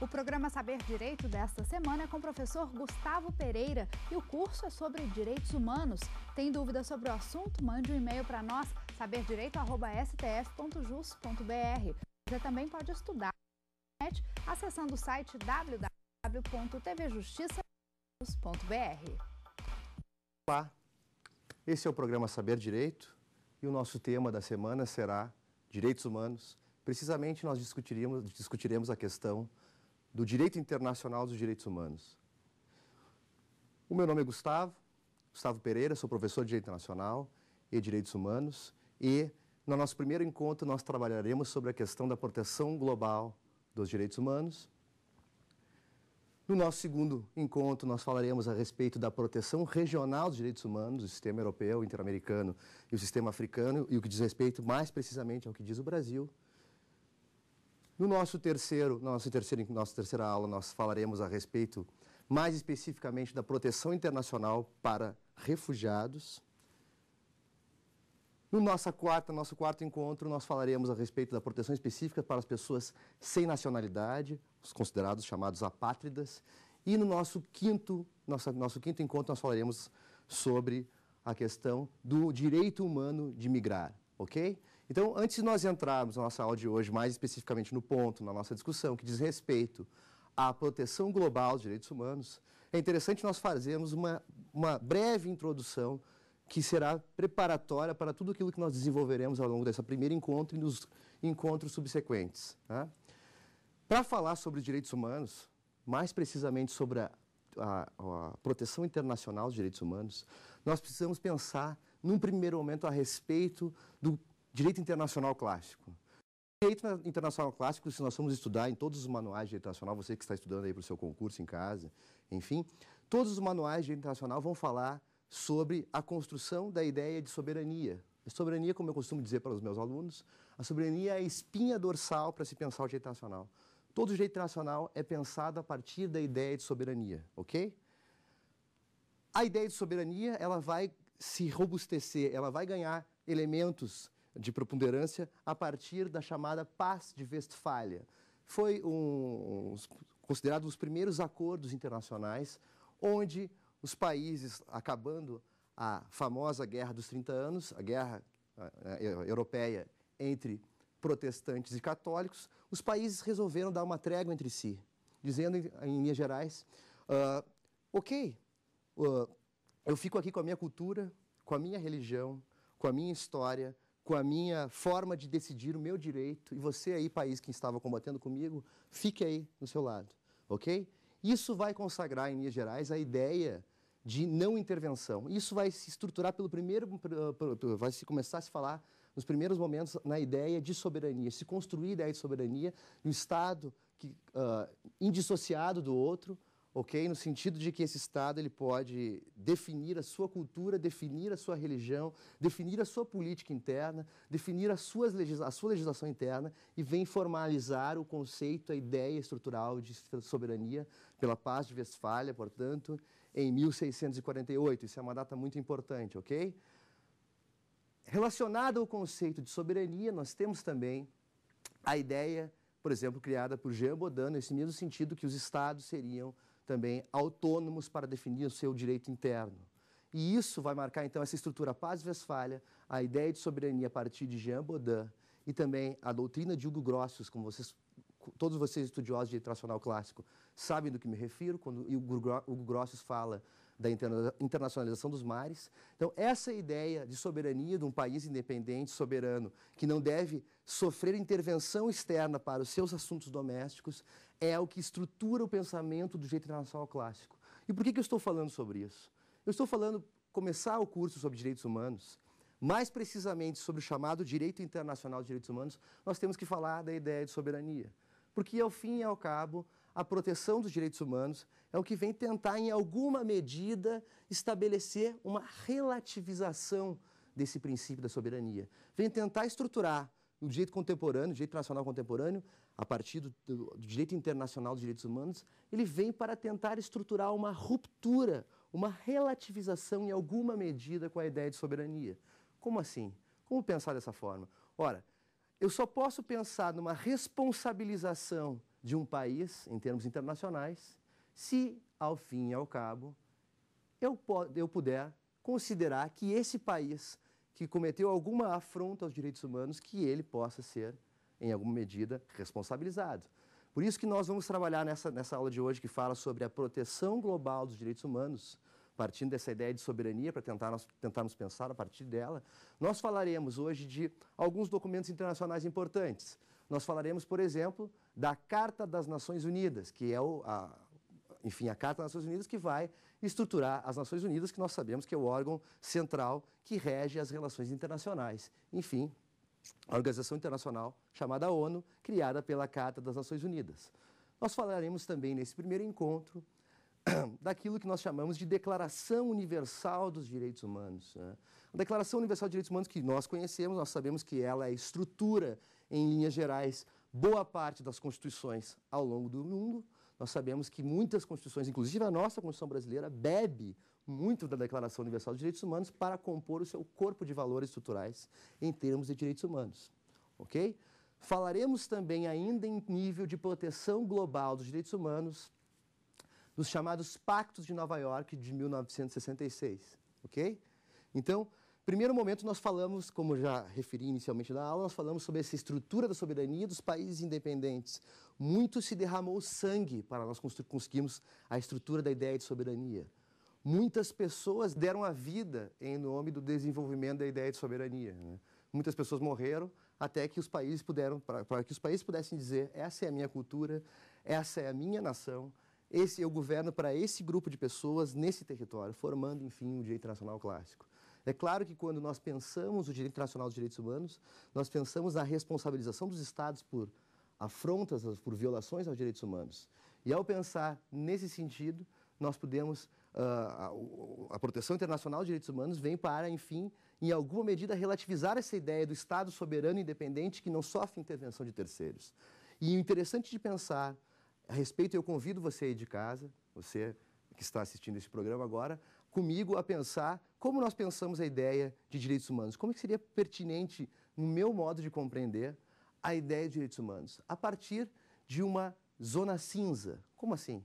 O programa Saber Direito desta semana é com o professor Gustavo Pereira e o curso é sobre direitos humanos. Tem dúvidas sobre o assunto? Mande um e-mail para nós, saberdireito.stf.jus.br. Você também pode estudar acessando o site www.tvjustiça.br. Olá, esse é o programa Saber Direito e o nosso tema da semana será Direitos Humanos. Precisamente nós discutiremos, discutiremos a questão do direito internacional dos direitos humanos. O meu nome é Gustavo, Gustavo Pereira, sou professor de direito internacional e direitos humanos e no nosso primeiro encontro nós trabalharemos sobre a questão da proteção global dos direitos humanos. No nosso segundo encontro, nós falaremos a respeito da proteção regional dos direitos humanos, o sistema europeu, interamericano e o sistema africano, e o que diz respeito mais precisamente ao que diz o Brasil. No nosso terceiro, na nossa terceira, nossa terceira aula, nós falaremos a respeito mais especificamente da proteção internacional para refugiados. No nossa quarta, nosso quarto encontro, nós falaremos a respeito da proteção específica para as pessoas sem nacionalidade, os considerados chamados apátridas. E no nosso quinto, nosso nosso quinto encontro, nós falaremos sobre a questão do direito humano de migrar, ok? Então, antes de nós entrarmos na nossa aula de hoje, mais especificamente no ponto, na nossa discussão, que diz respeito à proteção global dos direitos humanos, é interessante nós fazermos uma, uma breve introdução que será preparatória para tudo aquilo que nós desenvolveremos ao longo dessa primeira encontro e nos encontros subsequentes. Tá? Para falar sobre os direitos humanos, mais precisamente sobre a, a, a proteção internacional dos direitos humanos, nós precisamos pensar, num primeiro momento, a respeito do Direito Internacional Clássico. Direito Internacional Clássico, se nós formos estudar em todos os manuais de Direito Internacional, você que está estudando aí para o seu concurso em casa, enfim, todos os manuais de Direito Internacional vão falar sobre a construção da ideia de soberania. A soberania, como eu costumo dizer para os meus alunos, a soberania é a espinha dorsal para se pensar o direito internacional. Todo direito internacional é pensado a partir da ideia de soberania, ok? A ideia de soberania, ela vai se robustecer, ela vai ganhar elementos de preponderância a partir da chamada Paz de Westfália. Foi um, um, considerado um dos primeiros acordos internacionais onde os países, acabando a famosa Guerra dos 30 Anos, a guerra uh, europeia entre protestantes e católicos, os países resolveram dar uma trégua entre si, dizendo, em, em linhas gerais, uh, ok, uh, eu fico aqui com a minha cultura, com a minha religião, com a minha história, com a minha forma de decidir o meu direito, e você aí, país que estava combatendo comigo, fique aí no seu lado, ok? Isso vai consagrar em Minas Gerais a ideia de não intervenção. Isso vai se estruturar pelo primeiro, vai se começar a se falar nos primeiros momentos na ideia de soberania, se construir a ideia de soberania, no um Estado que, uh, indissociado do outro, ok? No sentido de que esse Estado ele pode definir a sua cultura, definir a sua religião, definir a sua política interna, definir a, suas a sua legislação interna e vem formalizar o conceito, a ideia estrutural de soberania pela paz de Westfália, portanto, em 1648. Isso é uma data muito importante, ok? Relacionado ao conceito de soberania, nós temos também a ideia, por exemplo, criada por Jean Baudin, nesse mesmo sentido que os estados seriam também autônomos para definir o seu direito interno. E isso vai marcar, então, essa estrutura Paz-Westfália, a ideia de soberania a partir de Jean Baudin e também a doutrina de Hugo Grossius como vocês, todos vocês estudiosos de direito nacional clássico sabem do que me refiro, quando Hugo, Grossius fala da internacionalização dos mares. Então, essa ideia de soberania de um país independente, soberano, que não deve sofrer intervenção externa para os seus assuntos domésticos, é o que estrutura o pensamento do direito internacional clássico. E por que, que eu estou falando sobre isso? Eu estou falando, começar o curso sobre direitos humanos, mais precisamente sobre o chamado direito internacional de direitos humanos, nós temos que falar da ideia de soberania. Porque, ao fim e ao cabo, a proteção dos direitos humanos é o que vem tentar, em alguma medida, estabelecer uma relativização desse princípio da soberania. Vem tentar estruturar o direito contemporâneo, o direito nacional contemporâneo, a partir do, do, direito internacional dos direitos humanos, ele vem para tentar estruturar uma ruptura, uma relativização em alguma medida com a ideia de soberania. Como assim? Como pensar dessa forma? Ora, eu só posso pensar numa responsabilização de um país, em termos internacionais, se, ao fim e ao cabo, eu, eu puder considerar que esse país que cometeu alguma afronta aos direitos humanos, que ele possa ser em alguma medida, responsabilizado. Por isso que nós vamos trabalhar nessa, nessa aula de hoje que fala sobre a proteção global dos direitos humanos, partindo dessa ideia de soberania para tentar nós, tentarmos pensar a partir dela. Nós falaremos hoje de alguns documentos internacionais importantes. Nós falaremos, por exemplo, da Carta das Nações Unidas, que é o, a, enfim, a Carta das Nações Unidas que vai estruturar as Nações Unidas, que nós sabemos que é o órgão central que rege as relações internacionais. Enfim, a organização internacional chamada ONU, criada pela Carta das Nações Unidas. Nós falaremos também nesse primeiro encontro daquilo que nós chamamos de Declaração Universal dos Direitos Humanos. Né? A Declaração Universal dos Direitos Humanos que nós conhecemos, nós sabemos que ela é estrutura, em linhas gerais, boa parte das constituições ao longo do mundo. Nós sabemos que muitas constituições, inclusive a nossa Constituição brasileira, bebe muito da Declaração Universal dos Direitos Humanos para compor o seu corpo de valores estruturais em termos de direitos humanos. Ok? Falaremos também ainda em nível de proteção global dos direitos humanos dos chamados Pactos de Nova York de 1966, ok? Então, primeiro momento nós falamos, como já referi inicialmente na aula, nós falamos sobre essa estrutura da soberania dos países independentes. Muito se derramou sangue para nós conseguirmos a estrutura da ideia de soberania. Muitas pessoas deram a vida em nome do desenvolvimento da ideia de soberania. Né? Muitas pessoas morreram até que os países puderam, para que os países pudessem dizer: essa é a minha cultura, essa é a minha nação, esse eu governo para esse grupo de pessoas nesse território, formando, enfim, o direito internacional clássico. É claro que quando nós pensamos o direito internacional dos direitos humanos, nós pensamos na responsabilização dos Estados por afrontas, por violações aos direitos humanos. E ao pensar nesse sentido, nós podemos ah, a, a proteção internacional de direitos humanos vem para, enfim, em alguma medida relativizar essa ideia do Estado soberano e independente que não sofre intervenção de terceiros. E o interessante de pensar a respeito, eu convido você aí de casa, você que está assistindo esse programa agora, comigo a pensar como nós pensamos a ideia de direitos humanos, como é que seria pertinente, no meu modo de compreender, a ideia de direitos humanos, a partir de uma zona cinza. Como assim?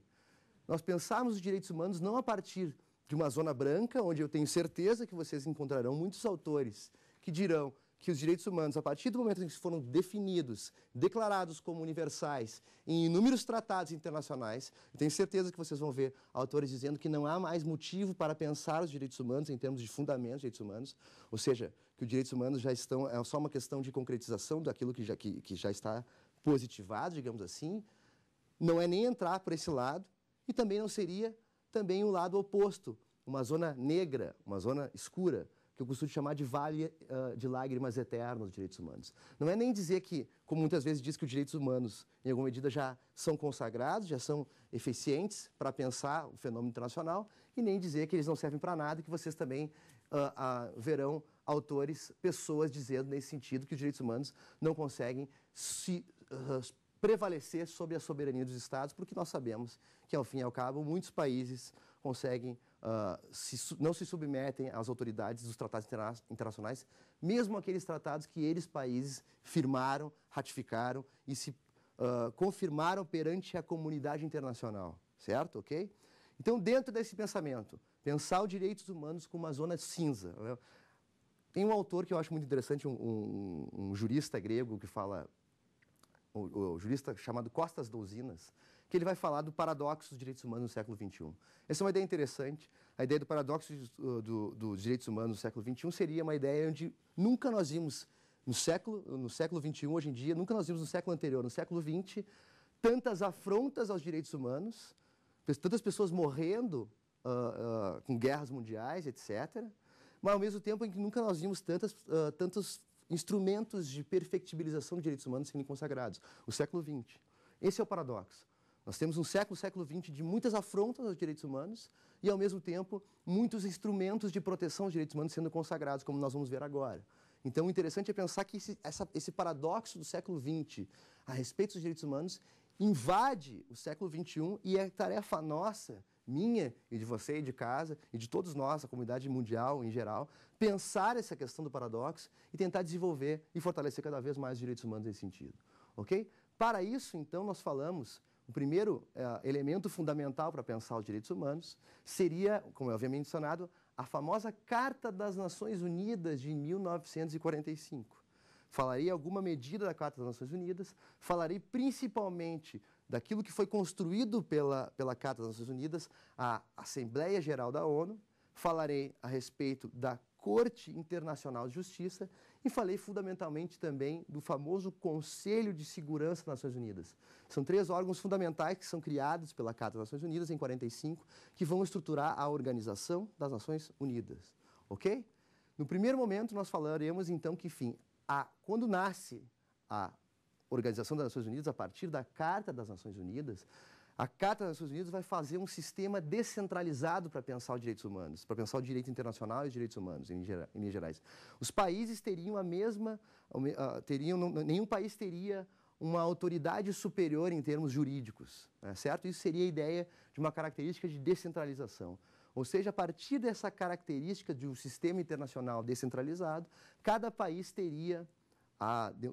nós pensarmos os direitos humanos não a partir de uma zona branca, onde eu tenho certeza que vocês encontrarão muitos autores que dirão que os direitos humanos, a partir do momento em que foram definidos, declarados como universais em inúmeros tratados internacionais, tenho certeza que vocês vão ver autores dizendo que não há mais motivo para pensar os direitos humanos em termos de fundamentos dos direitos humanos, ou seja, que os direitos humanos já estão, é só uma questão de concretização daquilo que já, que, que já está positivado, digamos assim, não é nem entrar por esse lado, e também não seria também o lado oposto, uma zona negra, uma zona escura, que eu costumo chamar de vale uh, de lágrimas eternas dos direitos humanos. Não é nem dizer que, como muitas vezes diz que os direitos humanos, em alguma medida, já são consagrados, já são eficientes para pensar o fenômeno internacional, e nem dizer que eles não servem para nada, que vocês também uh, uh, verão autores, pessoas dizendo nesse sentido que os direitos humanos não conseguem se prevalecer sobre a soberania dos Estados, porque nós sabemos que, ao fim e ao cabo, muitos países conseguem, uh, se, não se submetem às autoridades dos tratados interna internacionais, mesmo aqueles tratados que eles, países, firmaram, ratificaram e se uh, confirmaram perante a comunidade internacional, certo? Ok? Então, dentro desse pensamento, pensar os direitos humanos como uma zona cinza. Né? Tem um autor que eu acho muito interessante, um, um, um jurista grego que fala o, o jurista chamado Costas Douzinas, que ele vai falar do paradoxo dos direitos humanos no século XXI. Essa é uma ideia interessante. A ideia do paradoxo do, uh, do, dos direitos humanos no século XXI seria uma ideia onde nunca nós vimos, no século, no século XXI, hoje em dia, nunca nós vimos no século anterior, no século XX, tantas afrontas aos direitos humanos, tantas pessoas morrendo uh, uh, com guerras mundiais, etc., mas ao mesmo tempo em que nunca nós vimos tantas, uh, tantos instrumentos de perfectibilização de direitos humanos serem consagrados. O século XX. Esse é o paradoxo. Nós temos um século, século XX, de muitas afrontas aos direitos humanos e, ao mesmo tempo, muitos instrumentos de proteção aos direitos humanos sendo consagrados, como nós vamos ver agora. Então, o interessante é pensar que esse, essa, esse paradoxo do século XX a respeito dos direitos humanos invade o século XXI e é tarefa nossa, minha e de você e de casa e de todos nós, a comunidade mundial em geral, pensar essa questão do paradoxo e tentar desenvolver e fortalecer cada vez mais os direitos humanos nesse sentido. Ok? Para isso, então, nós falamos, o primeiro eh, elemento fundamental para pensar os direitos humanos seria, como eu havia mencionado, a famosa Carta das Nações Unidas de 1945. Falarei alguma medida da Carta das Nações Unidas, falarei principalmente daquilo que foi construído pela, pela Carta das Nações Unidas, a Assembleia Geral da ONU, falarei a respeito da Corte Internacional de Justiça e falei fundamentalmente também do famoso Conselho de Segurança das Nações Unidas. São três órgãos fundamentais que são criados pela Carta das Nações Unidas em 45, que vão estruturar a Organização das Nações Unidas, OK? No primeiro momento nós falaremos então que, fim, a quando nasce a Organização das Nações Unidas a partir da Carta das Nações Unidas, a Carta das Nações Unidas vai fazer um sistema descentralizado para pensar os direitos humanos, para pensar o direito internacional e os direitos humanos, em linhas gerais. Os países teriam a mesma, teriam, nenhum país teria uma autoridade superior em termos jurídicos, né, certo? Isso seria a ideia de uma característica de descentralização. Ou seja, a partir dessa característica de um sistema internacional descentralizado, cada país teria,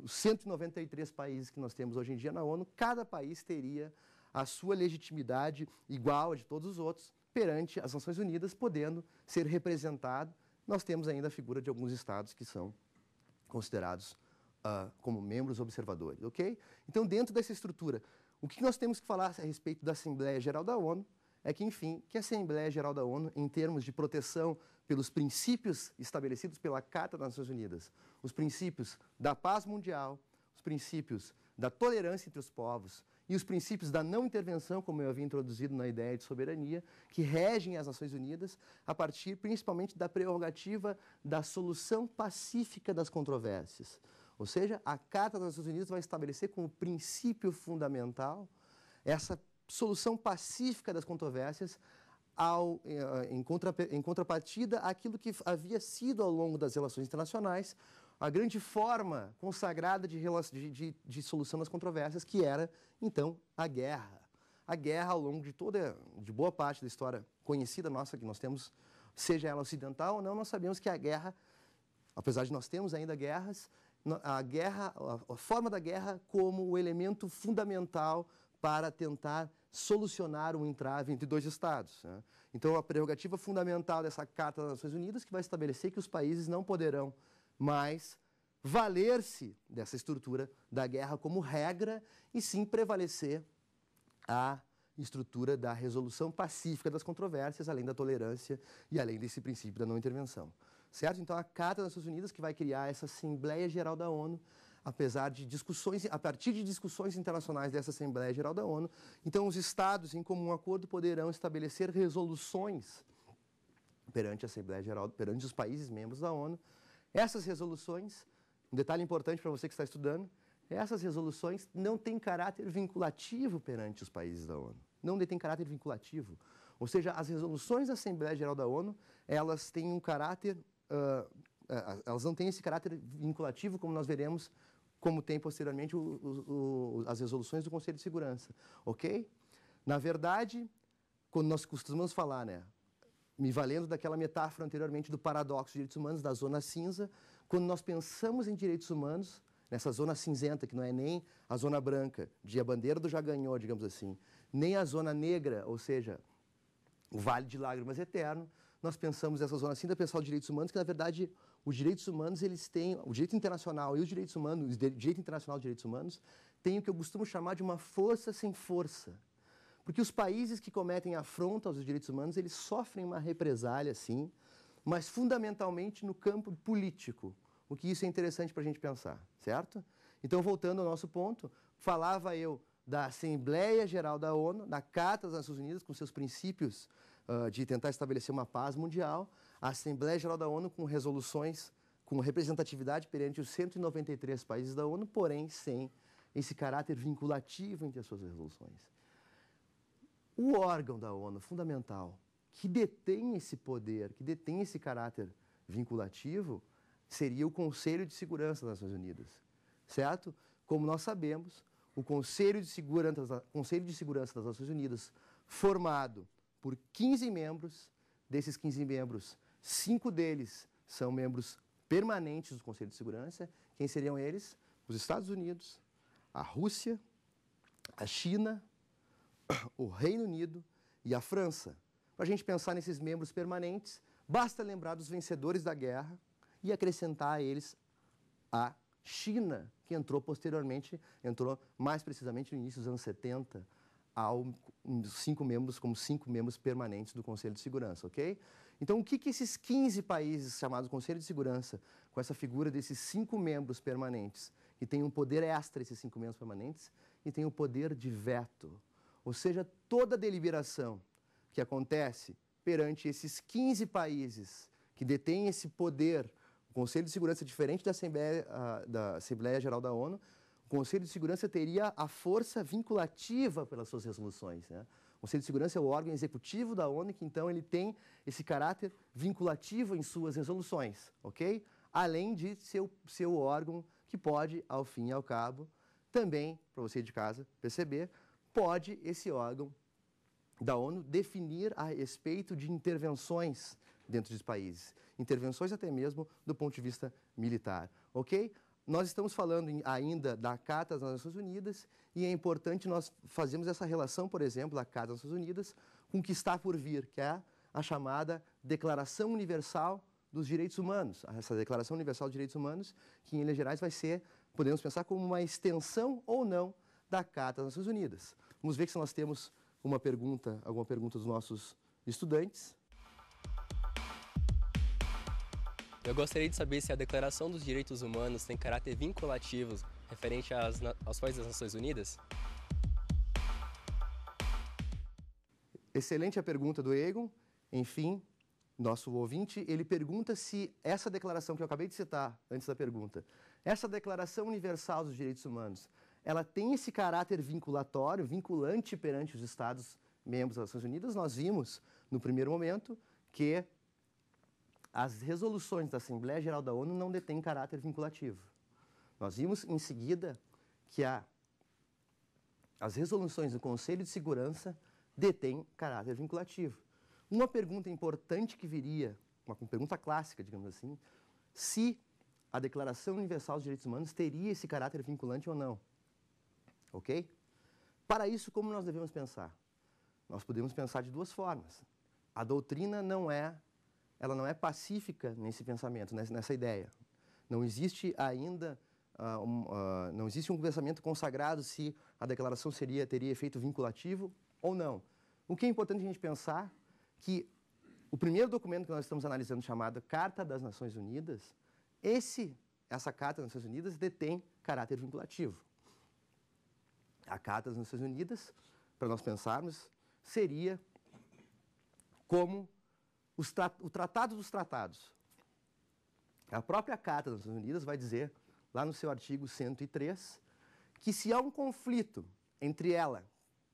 os 193 países que nós temos hoje em dia na ONU, cada país teria a sua legitimidade igual à de todos os outros perante as Nações Unidas, podendo ser representado. Nós temos ainda a figura de alguns estados que são considerados uh, como membros observadores, ok? Então, dentro dessa estrutura, o que nós temos que falar a respeito da Assembleia Geral da ONU é que, enfim, que a Assembleia Geral da ONU, em termos de proteção pelos princípios estabelecidos pela Carta das Nações Unidas, os princípios da paz mundial, os princípios da tolerância entre os povos e os princípios da não intervenção, como eu havia introduzido na ideia de soberania, que regem as Nações Unidas a partir principalmente da prerrogativa da solução pacífica das controvérsias. Ou seja, a Carta das Nações Unidas vai estabelecer como princípio fundamental essa solução pacífica das controvérsias ao, eh, em, em, contrapartida àquilo que havia sido ao longo das relações internacionais a grande forma consagrada de, de, de, de, solução das controvérsias, que era, então, a guerra. A guerra, ao longo de toda, de boa parte da história conhecida nossa que nós temos, seja ela ocidental ou não, nós sabemos que a guerra, apesar de nós termos ainda guerras, a guerra, a forma da guerra como o elemento fundamental para tentar solucionar um entrave entre dois Estados. Né? Então, a prerrogativa fundamental dessa Carta das Nações Unidas, que vai estabelecer que os países não poderão mas valer-se dessa estrutura da guerra como regra e sim prevalecer a estrutura da resolução pacífica das controvérsias, além da tolerância e além desse princípio da não intervenção. Certo? Então, a Carta das Nações Unidas, que vai criar essa Assembleia Geral da ONU, apesar de discussões, a partir de discussões internacionais dessa Assembleia Geral da ONU, então os Estados, em comum acordo, poderão estabelecer resoluções perante a Assembleia Geral, perante os países membros da ONU, essas resoluções, um detalhe importante para você que está estudando, essas resoluções não têm caráter vinculativo perante os países da ONU. Não detêm caráter vinculativo. Ou seja, as resoluções da Assembleia Geral da ONU, elas têm um caráter, uh, elas não têm esse caráter vinculativo como nós veremos, como tem posteriormente o, o, o, as resoluções do Conselho de Segurança, ok? Na verdade, quando nós costumamos falar, né, me valendo daquela metáfora anteriormente do paradoxo de direitos humanos, da zona cinza, quando nós pensamos em direitos humanos, nessa zona cinzenta, que não é nem a zona branca, de a bandeira do já ganhou, digamos assim, nem a zona negra, ou seja, o vale de lágrimas eterno, nós pensamos nessa zona cinza, pensar os direitos humanos, que na verdade os direitos humanos, eles têm, o direito internacional e os direitos humanos, o direito internacional de direitos humanos, tem o que eu costumo chamar de uma força sem força. Porque os países que cometem afronta aos direitos humanos, eles sofrem uma represália, sim, mas fundamentalmente no campo político, o que isso é interessante para a gente pensar, certo? Então, voltando ao nosso ponto, falava eu da Assembleia Geral da ONU, da Carta das Nações Unidas, com seus princípios uh, de tentar estabelecer uma paz mundial, a Assembleia Geral da ONU com resoluções, com representatividade perante os 193 países da ONU, porém sem esse caráter vinculativo entre as suas resoluções o órgão da ONU fundamental que detém esse poder, que detém esse caráter vinculativo, seria o Conselho de Segurança das Nações Unidas, certo? Como nós sabemos, o Conselho de Segurança, Conselho de Segurança das Nações Unidas, formado por 15 membros, desses 15 membros, cinco deles são membros permanentes do Conselho de Segurança. Quem seriam eles? Os Estados Unidos, a Rússia, a China, o Reino Unido e a França. Para a gente pensar nesses membros permanentes, basta lembrar dos vencedores da guerra e acrescentar a eles a China, que entrou posteriormente, entrou mais precisamente no início dos anos 70, ao cinco membros como cinco membros permanentes do Conselho de Segurança, ok? Então, o que, que esses 15 países chamados Conselho de Segurança, com essa figura desses cinco membros permanentes, que tem um poder extra esses cinco membros permanentes, e tem o um poder de veto, ou seja, toda deliberação que acontece perante esses 15 países que detêm esse poder, o Conselho de Segurança, diferente da Assembleia, da Assembleia Geral da ONU, o Conselho de Segurança teria a força vinculativa pelas suas resoluções. Né? O Conselho de Segurança é o órgão executivo da ONU, que então ele tem esse caráter vinculativo em suas resoluções, ok? Além de ser o, ser o órgão que pode, ao fim e ao cabo, também, para você de casa perceber, pode esse órgão da ONU definir a respeito de intervenções dentro dos países, intervenções até mesmo do ponto de vista militar, ok? Nós estamos falando ainda da Carta das Nações Unidas e é importante nós fazermos essa relação, por exemplo, da Carta das Nações Unidas com o que está por vir, que é a chamada Declaração Universal dos Direitos Humanos. Essa Declaração Universal dos Direitos Humanos, que em linhas Gerais vai ser, podemos pensar como uma extensão ou não da Carta das Nações Unidas. Vamos ver se nós temos uma pergunta, alguma pergunta dos nossos estudantes. Eu gostaria de saber se a Declaração dos Direitos Humanos tem caráter vinculativo referente às, aos países das Nações Unidas? Excelente a pergunta do Egon. Enfim, nosso ouvinte, ele pergunta se essa declaração que eu acabei de citar antes da pergunta, essa Declaração Universal dos Direitos Humanos, ela tem esse caráter vinculatório, vinculante perante os Estados membros das Nações Unidas. Nós vimos, no primeiro momento, que as resoluções da Assembleia Geral da ONU não detêm caráter vinculativo. Nós vimos, em seguida, que a, as resoluções do Conselho de Segurança detêm caráter vinculativo. Uma pergunta importante que viria, uma pergunta clássica, digamos assim, se a Declaração Universal dos Direitos Humanos teria esse caráter vinculante ou não ok? Para isso, como nós devemos pensar? Nós podemos pensar de duas formas. A doutrina não é, ela não é pacífica nesse pensamento, nessa ideia. Não existe ainda, uh, um, uh, não existe um pensamento consagrado se a declaração seria, teria efeito vinculativo ou não. O que é importante a gente pensar que o primeiro documento que nós estamos analisando, chamado Carta das Nações Unidas, esse, essa Carta das Nações Unidas detém caráter vinculativo a Carta das Nações Unidas, para nós pensarmos, seria como tra o Tratado dos Tratados. A própria Carta das Nações Unidas vai dizer, lá no seu artigo 103, que se há um conflito entre ela,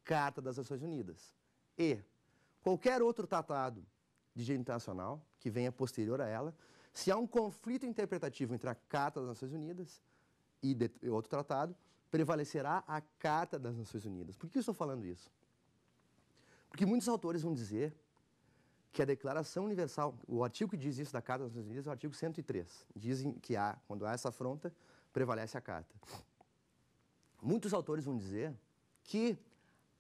Carta das Nações Unidas, e qualquer outro tratado de direito internacional que venha posterior a ela, se há um conflito interpretativo entre a Carta das Nações Unidas e outro tratado, prevalecerá a Carta das Nações Unidas. Por que eu estou falando isso? Porque muitos autores vão dizer que a Declaração Universal, o artigo que diz isso da Carta das Nações Unidas é o artigo 103. Dizem que há, quando há essa afronta, prevalece a Carta. Muitos autores vão dizer que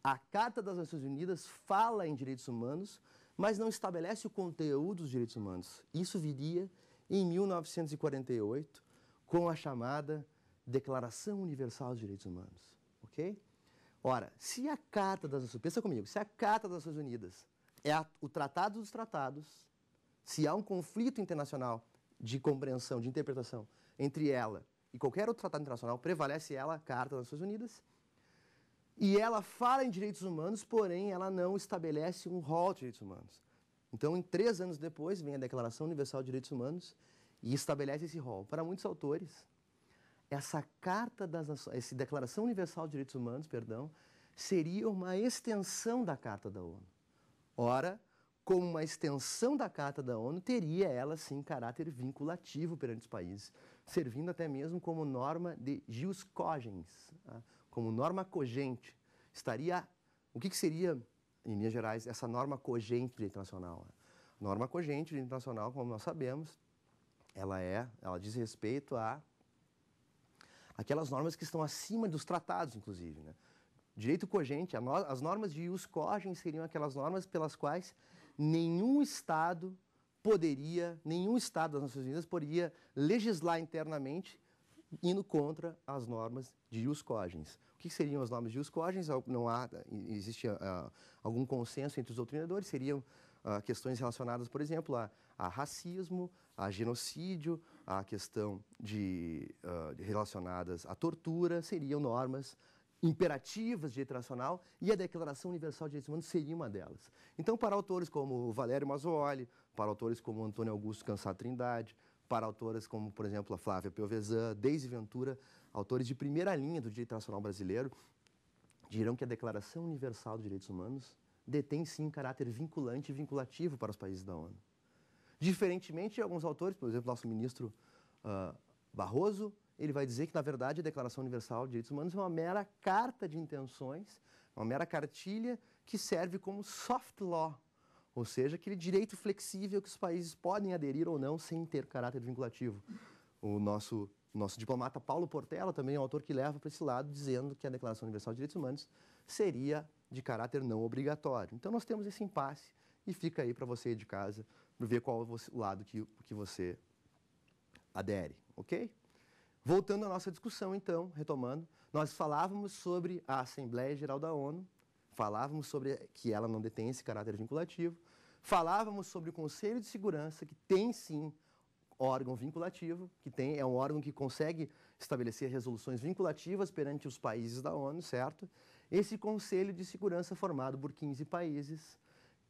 a Carta das Nações Unidas fala em direitos humanos, mas não estabelece o conteúdo dos direitos humanos. Isso viria em 1948 com a chamada Declaração Universal dos Direitos Humanos, ok? Ora, se a Carta das Nações Unidas, pensa comigo, se a Carta das Nações Unidas é a, o tratado dos tratados, se há um conflito internacional de compreensão, de interpretação entre ela e qualquer outro tratado internacional, prevalece ela, a Carta das Nações Unidas, e ela fala em direitos humanos, porém ela não estabelece um rol de direitos humanos. Então, em três anos depois, vem a Declaração Universal de Direitos Humanos e estabelece esse rol. Para muitos autores, essa Carta das Nações, essa Declaração Universal de Direitos Humanos, perdão, seria uma extensão da Carta da ONU. Ora, como uma extensão da Carta da ONU, teria ela sim caráter vinculativo perante os países, servindo até mesmo como norma de jus cogens, tá? como norma cogente. Estaria, o que, que, seria, em linhas gerais, essa norma cogente de direito internacional? Né? Norma cogente de direito internacional, como nós sabemos, ela é, ela diz respeito a aquelas normas que estão acima dos tratados, inclusive. Né? Direito cogente, no, as normas de ius cogens seriam aquelas normas pelas quais nenhum Estado poderia, nenhum Estado das Nações Unidas poderia legislar internamente indo contra as normas de ius cogens. O que seriam as normas de ius cogens? Não há, existe uh, algum consenso entre os doutrinadores, seriam uh, questões relacionadas, por exemplo, a, a racismo, a genocídio, a questão de, uh, relacionadas à tortura seriam normas imperativas de direito nacional e a Declaração Universal de Direitos Humanos seria uma delas. Então, para autores como Valério Mazzoli, para autores como Antônio Augusto Cansado Trindade, para autoras como, por exemplo, a Flávia Piovesan, Deise Ventura, autores de primeira linha do direito nacional brasileiro, dirão que a Declaração Universal de Direitos Humanos detém sim caráter vinculante e vinculativo para os países da ONU. Diferentemente de alguns autores, por exemplo, nosso ministro uh, Barroso, ele vai dizer que, na verdade, a Declaração Universal de Direitos Humanos é uma mera carta de intenções, uma mera cartilha que serve como soft law, ou seja, aquele direito flexível que os países podem aderir ou não sem ter caráter vinculativo. O nosso, nosso diplomata Paulo Portela também é um autor que leva para esse lado, dizendo que a Declaração Universal de Direitos Humanos seria de caráter não obrigatório. Então, nós temos esse impasse e fica aí para você de casa para ver qual é o lado que, que você adere, ok? Voltando à nossa discussão, então, retomando, nós falávamos sobre a Assembleia Geral da ONU, falávamos sobre que ela não detém esse caráter vinculativo, falávamos sobre o Conselho de Segurança, que tem sim órgão vinculativo, que tem é um órgão que consegue estabelecer resoluções vinculativas perante os países da ONU, certo? Esse Conselho de Segurança formado por 15 países,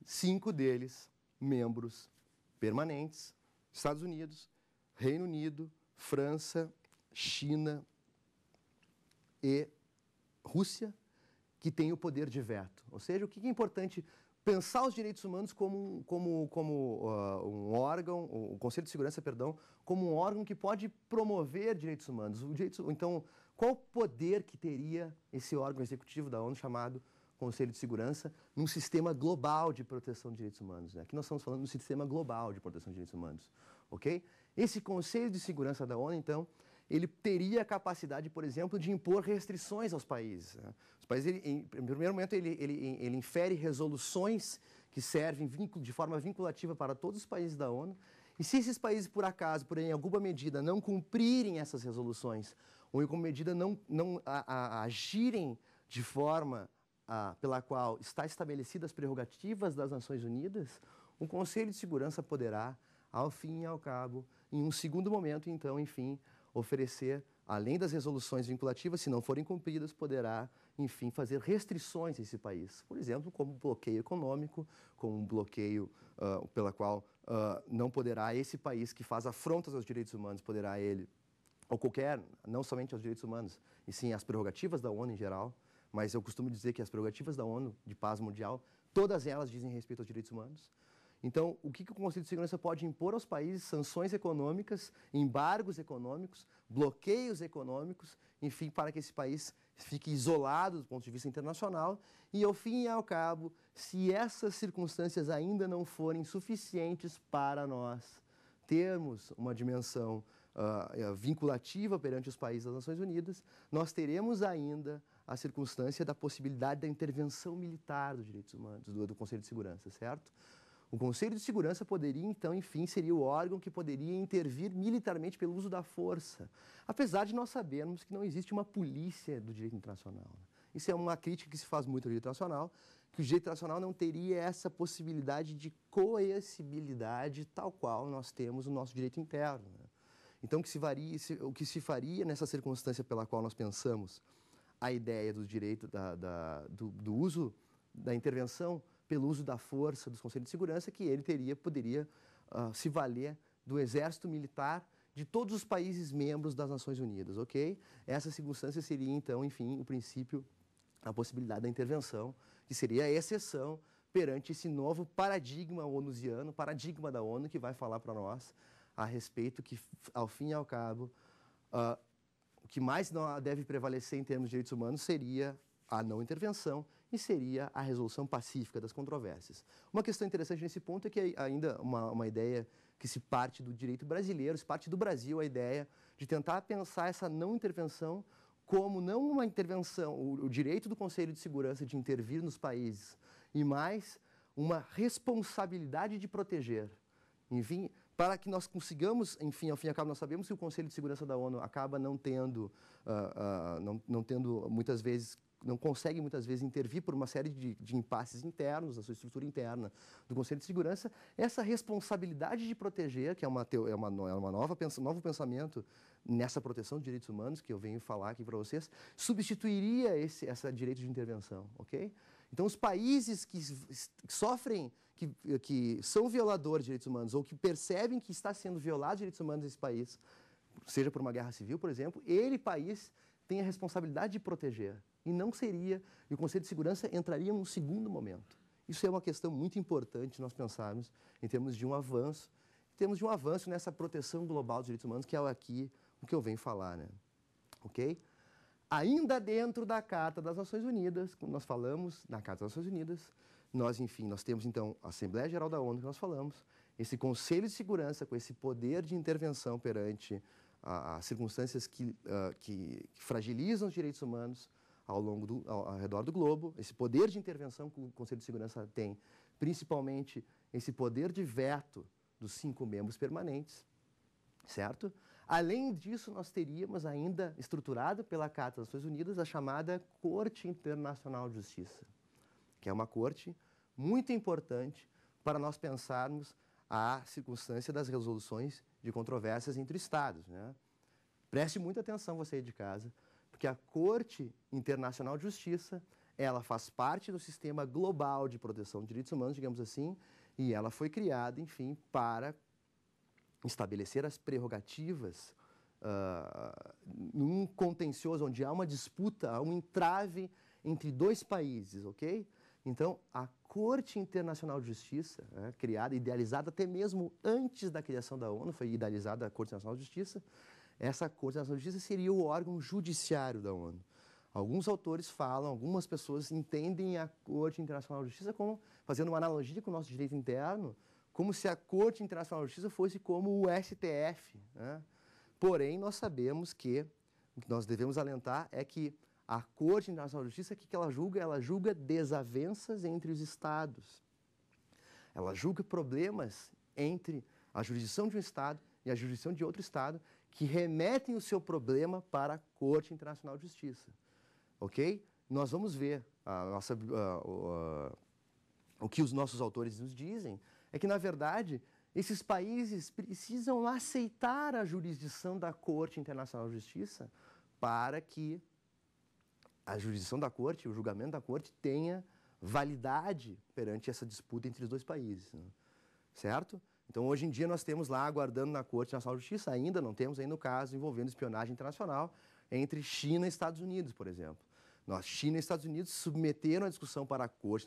cinco deles membros permanentes, Estados Unidos, Reino Unido, França, China e Rússia, que têm o poder de veto. Ou seja, o que é importante pensar os direitos humanos como, como, como uh, um órgão, o Conselho de Segurança, perdão, como um órgão que pode promover direitos humanos. Direito, então, qual o poder que teria esse órgão executivo da ONU chamado Conselho de Segurança num sistema global de proteção de direitos humanos. Né? Aqui nós estamos falando do sistema global de proteção de direitos humanos, ok? Esse Conselho de Segurança da ONU, então, ele teria a capacidade, por exemplo, de impor restrições aos países. Né? Os países, ele, em, em primeiro momento, ele, ele, ele infere resoluções que servem de forma vinculativa para todos os países da ONU. E se esses países, por acaso, por em alguma medida, não cumprirem essas resoluções, ou em alguma medida não, não a, a, agirem de forma ah, pela qual está estabelecidas as prerrogativas das Nações Unidas, o Conselho de Segurança poderá, ao fim e ao cabo, em um segundo momento, então, enfim, oferecer, além das resoluções vinculativas, se não forem cumpridas, poderá, enfim, fazer restrições a esse país. Por exemplo, como bloqueio econômico, como um bloqueio uh, pela qual uh, não poderá esse país que faz afrontas aos direitos humanos, poderá ele, ou qualquer, não somente aos direitos humanos, e sim às prerrogativas da ONU em geral, mas eu costumo dizer que as prerrogativas da ONU de paz mundial, todas elas dizem respeito aos direitos humanos. Então, o que, que o Conselho de Segurança pode impor aos países? Sanções econômicas, embargos econômicos, bloqueios econômicos, enfim, para que esse país fique isolado do ponto de vista internacional. E, ao fim e ao cabo, se essas circunstâncias ainda não forem suficientes para nós termos uma dimensão uh, vinculativa perante os países das Nações Unidas, nós teremos ainda a circunstância da possibilidade da intervenção militar dos direitos humanos, do, do Conselho de Segurança, certo? O Conselho de Segurança poderia, então, enfim, seria o órgão que poderia intervir militarmente pelo uso da força, apesar de nós sabermos que não existe uma polícia do direito internacional. Né? Isso é uma crítica que se faz muito ao direito internacional, que o direito internacional não teria essa possibilidade de coercibilidade tal qual nós temos no nosso direito interno. Né? Então, o que se faria nessa circunstância pela qual nós pensamos a ideia do direito da, da, do, do, uso da intervenção pelo uso da força dos conselhos de segurança, que ele teria, poderia uh, se valer do exército militar de todos os países membros das Nações Unidas, ok? Essa circunstância seria, então, enfim, o princípio, a possibilidade da intervenção, que seria a exceção perante esse novo paradigma onusiano, paradigma da ONU, que vai falar para nós a respeito que, ao fim e ao cabo, ah, o que mais deve prevalecer em termos de direitos humanos seria a não intervenção e seria a resolução pacífica das controvérsias. Uma questão interessante nesse ponto é que ainda uma, uma ideia que se parte do direito brasileiro, se parte do Brasil a ideia de tentar pensar essa não intervenção como não uma intervenção, o, o direito do Conselho de Segurança de intervir nos países, e mais uma responsabilidade de proteger. Enfim, para que nós consigamos, enfim, ao fim e ao cabo, nós sabemos que o Conselho de Segurança da ONU acaba não tendo, uh, uh, não, não tendo muitas vezes não consegue muitas vezes intervir por uma série de, de, impasses internos, da sua estrutura interna do Conselho de Segurança, essa responsabilidade de proteger, que é uma, é uma, é uma nova um novo pensamento nessa proteção de direitos humanos que eu venho falar aqui para vocês, substituiria esse essa direito de intervenção, ok? Então, os países que sofrem, que, que são violadores de direitos humanos ou que percebem que está sendo violado direitos humanos nesse país, seja por uma guerra civil, por exemplo, ele, país, tem a responsabilidade de proteger. E não seria, e o Conselho de Segurança entraria num segundo momento. Isso é uma questão muito importante nós pensarmos em termos de um avanço, em termos de um avanço nessa proteção global dos direitos humanos, que é aqui o que eu venho falar, né? Ok? Ainda dentro da Carta das Nações Unidas, como nós falamos na Carta das Nações Unidas, nós, enfim, nós temos então a Assembleia Geral da ONU que nós falamos, esse Conselho de Segurança com esse poder de intervenção perante as circunstâncias que, uh, que, que, fragilizam os direitos humanos ao longo do, ao, ao, redor do globo, esse poder de intervenção que o Conselho de Segurança tem, principalmente esse poder de veto dos cinco membros permanentes, certo? Além disso, nós teríamos ainda, estruturado pela Carta das Nações Unidas, a chamada Corte Internacional de Justiça, que é uma corte muito importante para nós pensarmos a circunstância das resoluções de controvérsias entre Estados. Né? Preste muita atenção você aí de casa, porque a Corte Internacional de Justiça, ela faz parte do sistema global de proteção de direitos humanos, digamos assim, e ela foi criada, enfim, para estabelecer as prerrogativas uh, num contencioso onde há uma disputa, há um entrave entre dois países, ok? Então, a Corte Internacional de Justiça, né, criada, idealizada até mesmo antes da criação da ONU, foi idealizada a Corte Internacional de Justiça, essa Corte Internacional de Justiça seria o órgão judiciário da ONU. Alguns autores falam, algumas pessoas entendem a Corte Internacional de Justiça como, fazendo uma analogia com o nosso direito interno, como se a Corte Internacional de Justiça fosse como o STF. Né? Porém, nós sabemos que o que nós devemos alentar é que a Corte Internacional de Justiça, o que ela julga? Ela julga desavenças entre os Estados. Ela julga problemas entre a jurisdição de um Estado e a jurisdição de outro Estado que remetem o seu problema para a Corte Internacional de Justiça. Ok? Nós vamos ver nossa, o que os nossos autores nos dizem é que, na verdade, esses países precisam aceitar a jurisdição da Corte Internacional de Justiça para que a jurisdição da Corte, o julgamento da Corte, tenha validade perante essa disputa entre os dois países. Né? Certo? Então, hoje em dia, nós temos lá, aguardando na Corte Nacional de Justiça, ainda não temos ainda o caso envolvendo espionagem internacional entre China e Estados Unidos, por exemplo. Nós, China e Estados Unidos submeteram a discussão para a Corte,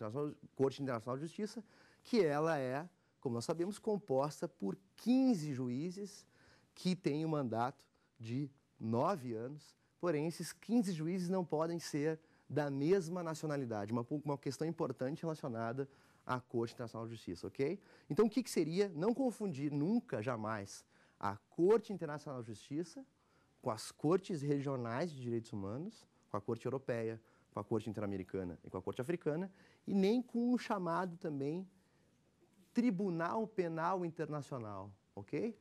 Corte Internacional de Justiça, que ela é como nós sabemos, composta por 15 juízes que têm um mandato de nove anos, porém esses 15 juízes não podem ser da mesma nacionalidade, uma, uma questão importante relacionada à Corte Internacional de Justiça, ok? Então o que, que seria, não confundir nunca, jamais, a Corte Internacional de Justiça com as Cortes Regionais de Direitos Humanos, com a Corte Europeia, com a Corte Interamericana e com a Corte Africana, e nem com o chamado também Tribunal Penal Internacional, ok?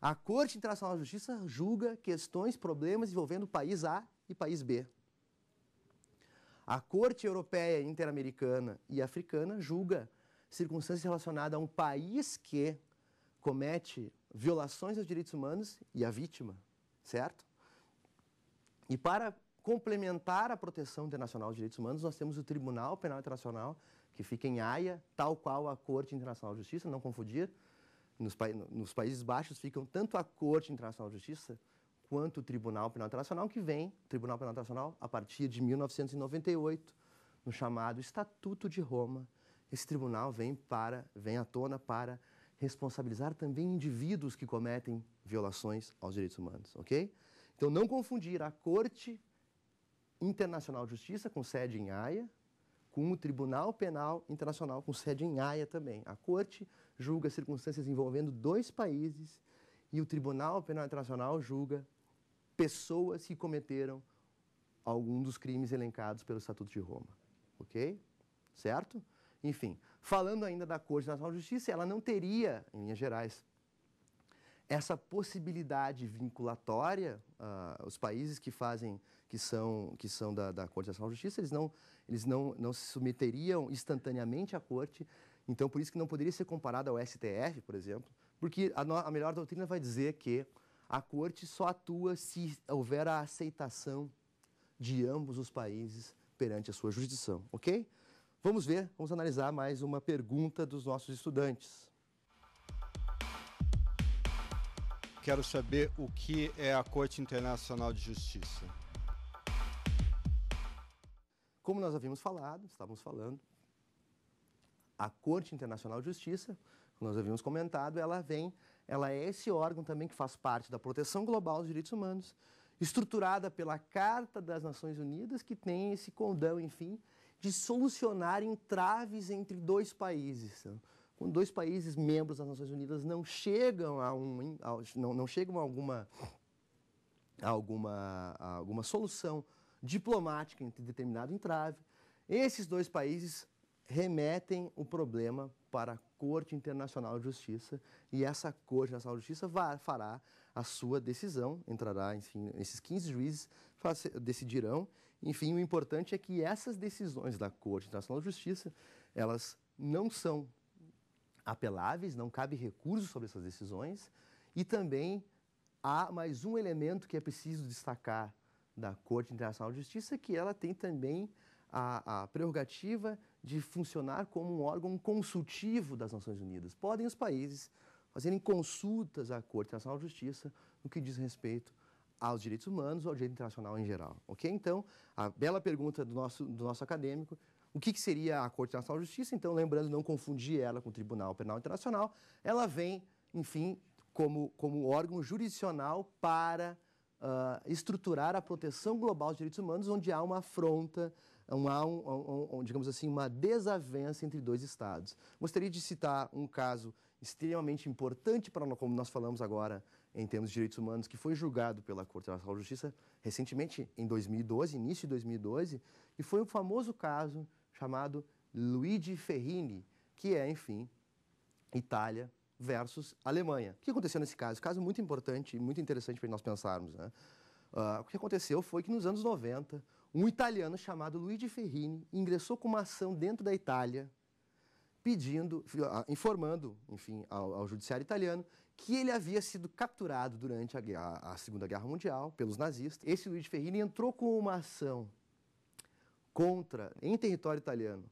A Corte Internacional de Justiça julga questões, problemas envolvendo país A e país B. A Corte Europeia Interamericana e Africana julga circunstâncias relacionadas a um país que comete violações aos direitos humanos e a vítima, certo? E para complementar a proteção internacional dos direitos humanos, nós temos o Tribunal Penal Internacional que fica em Haia, tal qual a Corte Internacional de Justiça, não confundir. Nos, pa... nos Países Baixos ficam tanto a Corte Internacional de Justiça quanto o Tribunal Penal Internacional, que vem, Tribunal Penal Internacional, a partir de 1998, no chamado Estatuto de Roma. Esse tribunal vem, para, vem à tona para responsabilizar também indivíduos que cometem violações aos direitos humanos, ok? Então, não confundir a Corte Internacional de Justiça, com sede em Haia, com o Tribunal Penal Internacional, com sede em Haia também. A Corte julga circunstâncias envolvendo dois países e o Tribunal Penal Internacional julga pessoas que cometeram algum dos crimes elencados pelo Estatuto de Roma. Ok? Certo? Enfim, falando ainda da Corte Nacional de Justiça, ela não teria, em Minas Gerais, essa possibilidade vinculatória, uh, os países que fazem, que são, que são da, da Corte Nacional de Justiça, eles, não, eles não, não se submeteriam instantaneamente à Corte, então por isso que não poderia ser comparado ao STF, por exemplo, porque a, no, a melhor doutrina vai dizer que a Corte só atua se houver a aceitação de ambos os países perante a sua jurisdição, ok? Vamos ver, vamos analisar mais uma pergunta dos nossos estudantes. Quero saber o que é a Corte Internacional de Justiça. Como nós havíamos falado, estávamos falando, a Corte Internacional de Justiça, como nós havíamos comentado, ela vem, ela é esse órgão também que faz parte da proteção global dos direitos humanos, estruturada pela Carta das Nações Unidas, que tem esse condão, enfim, de solucionar entraves entre dois países. Então, quando dois países membros das Nações Unidas não chegam a um não, não chegam a alguma a alguma a alguma solução diplomática entre determinado entrave, esses dois países remetem o problema para a Corte Internacional de Justiça e essa Corte Internacional de Justiça vai, fará a sua decisão, entrará, enfim, esses 15 juízes decidirão. Enfim, o importante é que essas decisões da Corte Internacional de Justiça, elas não são apeláveis, não cabe recurso sobre essas decisões. E também há mais um elemento que é preciso destacar da Corte Internacional de Justiça, que ela tem também a, a prerrogativa de funcionar como um órgão consultivo das Nações Unidas. Podem os países fazerem consultas à Corte Internacional de Justiça no que diz respeito aos direitos humanos ou ao direito internacional em geral. Ok? Então, a bela pergunta do nosso, do nosso acadêmico o que, que seria a Corte Nacional de Justiça? Então, lembrando, não confundir ela com o Tribunal Penal Internacional, ela vem, enfim, como, como órgão jurisdicional para uh, estruturar a proteção global dos direitos humanos, onde há uma afronta, um, um, um, digamos assim, uma desavença entre dois Estados. Gostaria de citar um caso extremamente importante para nós, como nós falamos agora em termos de direitos humanos, que foi julgado pela Corte Nacional de Justiça recentemente, em 2012, início de 2012, e foi o famoso caso chamado Luigi Ferrini, que é, enfim, Itália versus Alemanha. O que aconteceu nesse caso? Caso muito importante e muito interessante para nós pensarmos. Né? Uh, o que aconteceu foi que nos anos 90, um italiano chamado Luigi Ferrini ingressou com uma ação dentro da Itália, pedindo, ah, informando, enfim, ao, ao judiciário italiano que ele havia sido capturado durante a, a, a Segunda Guerra Mundial pelos nazistas. Esse Luigi Ferrini entrou com uma ação contra, em território italiano,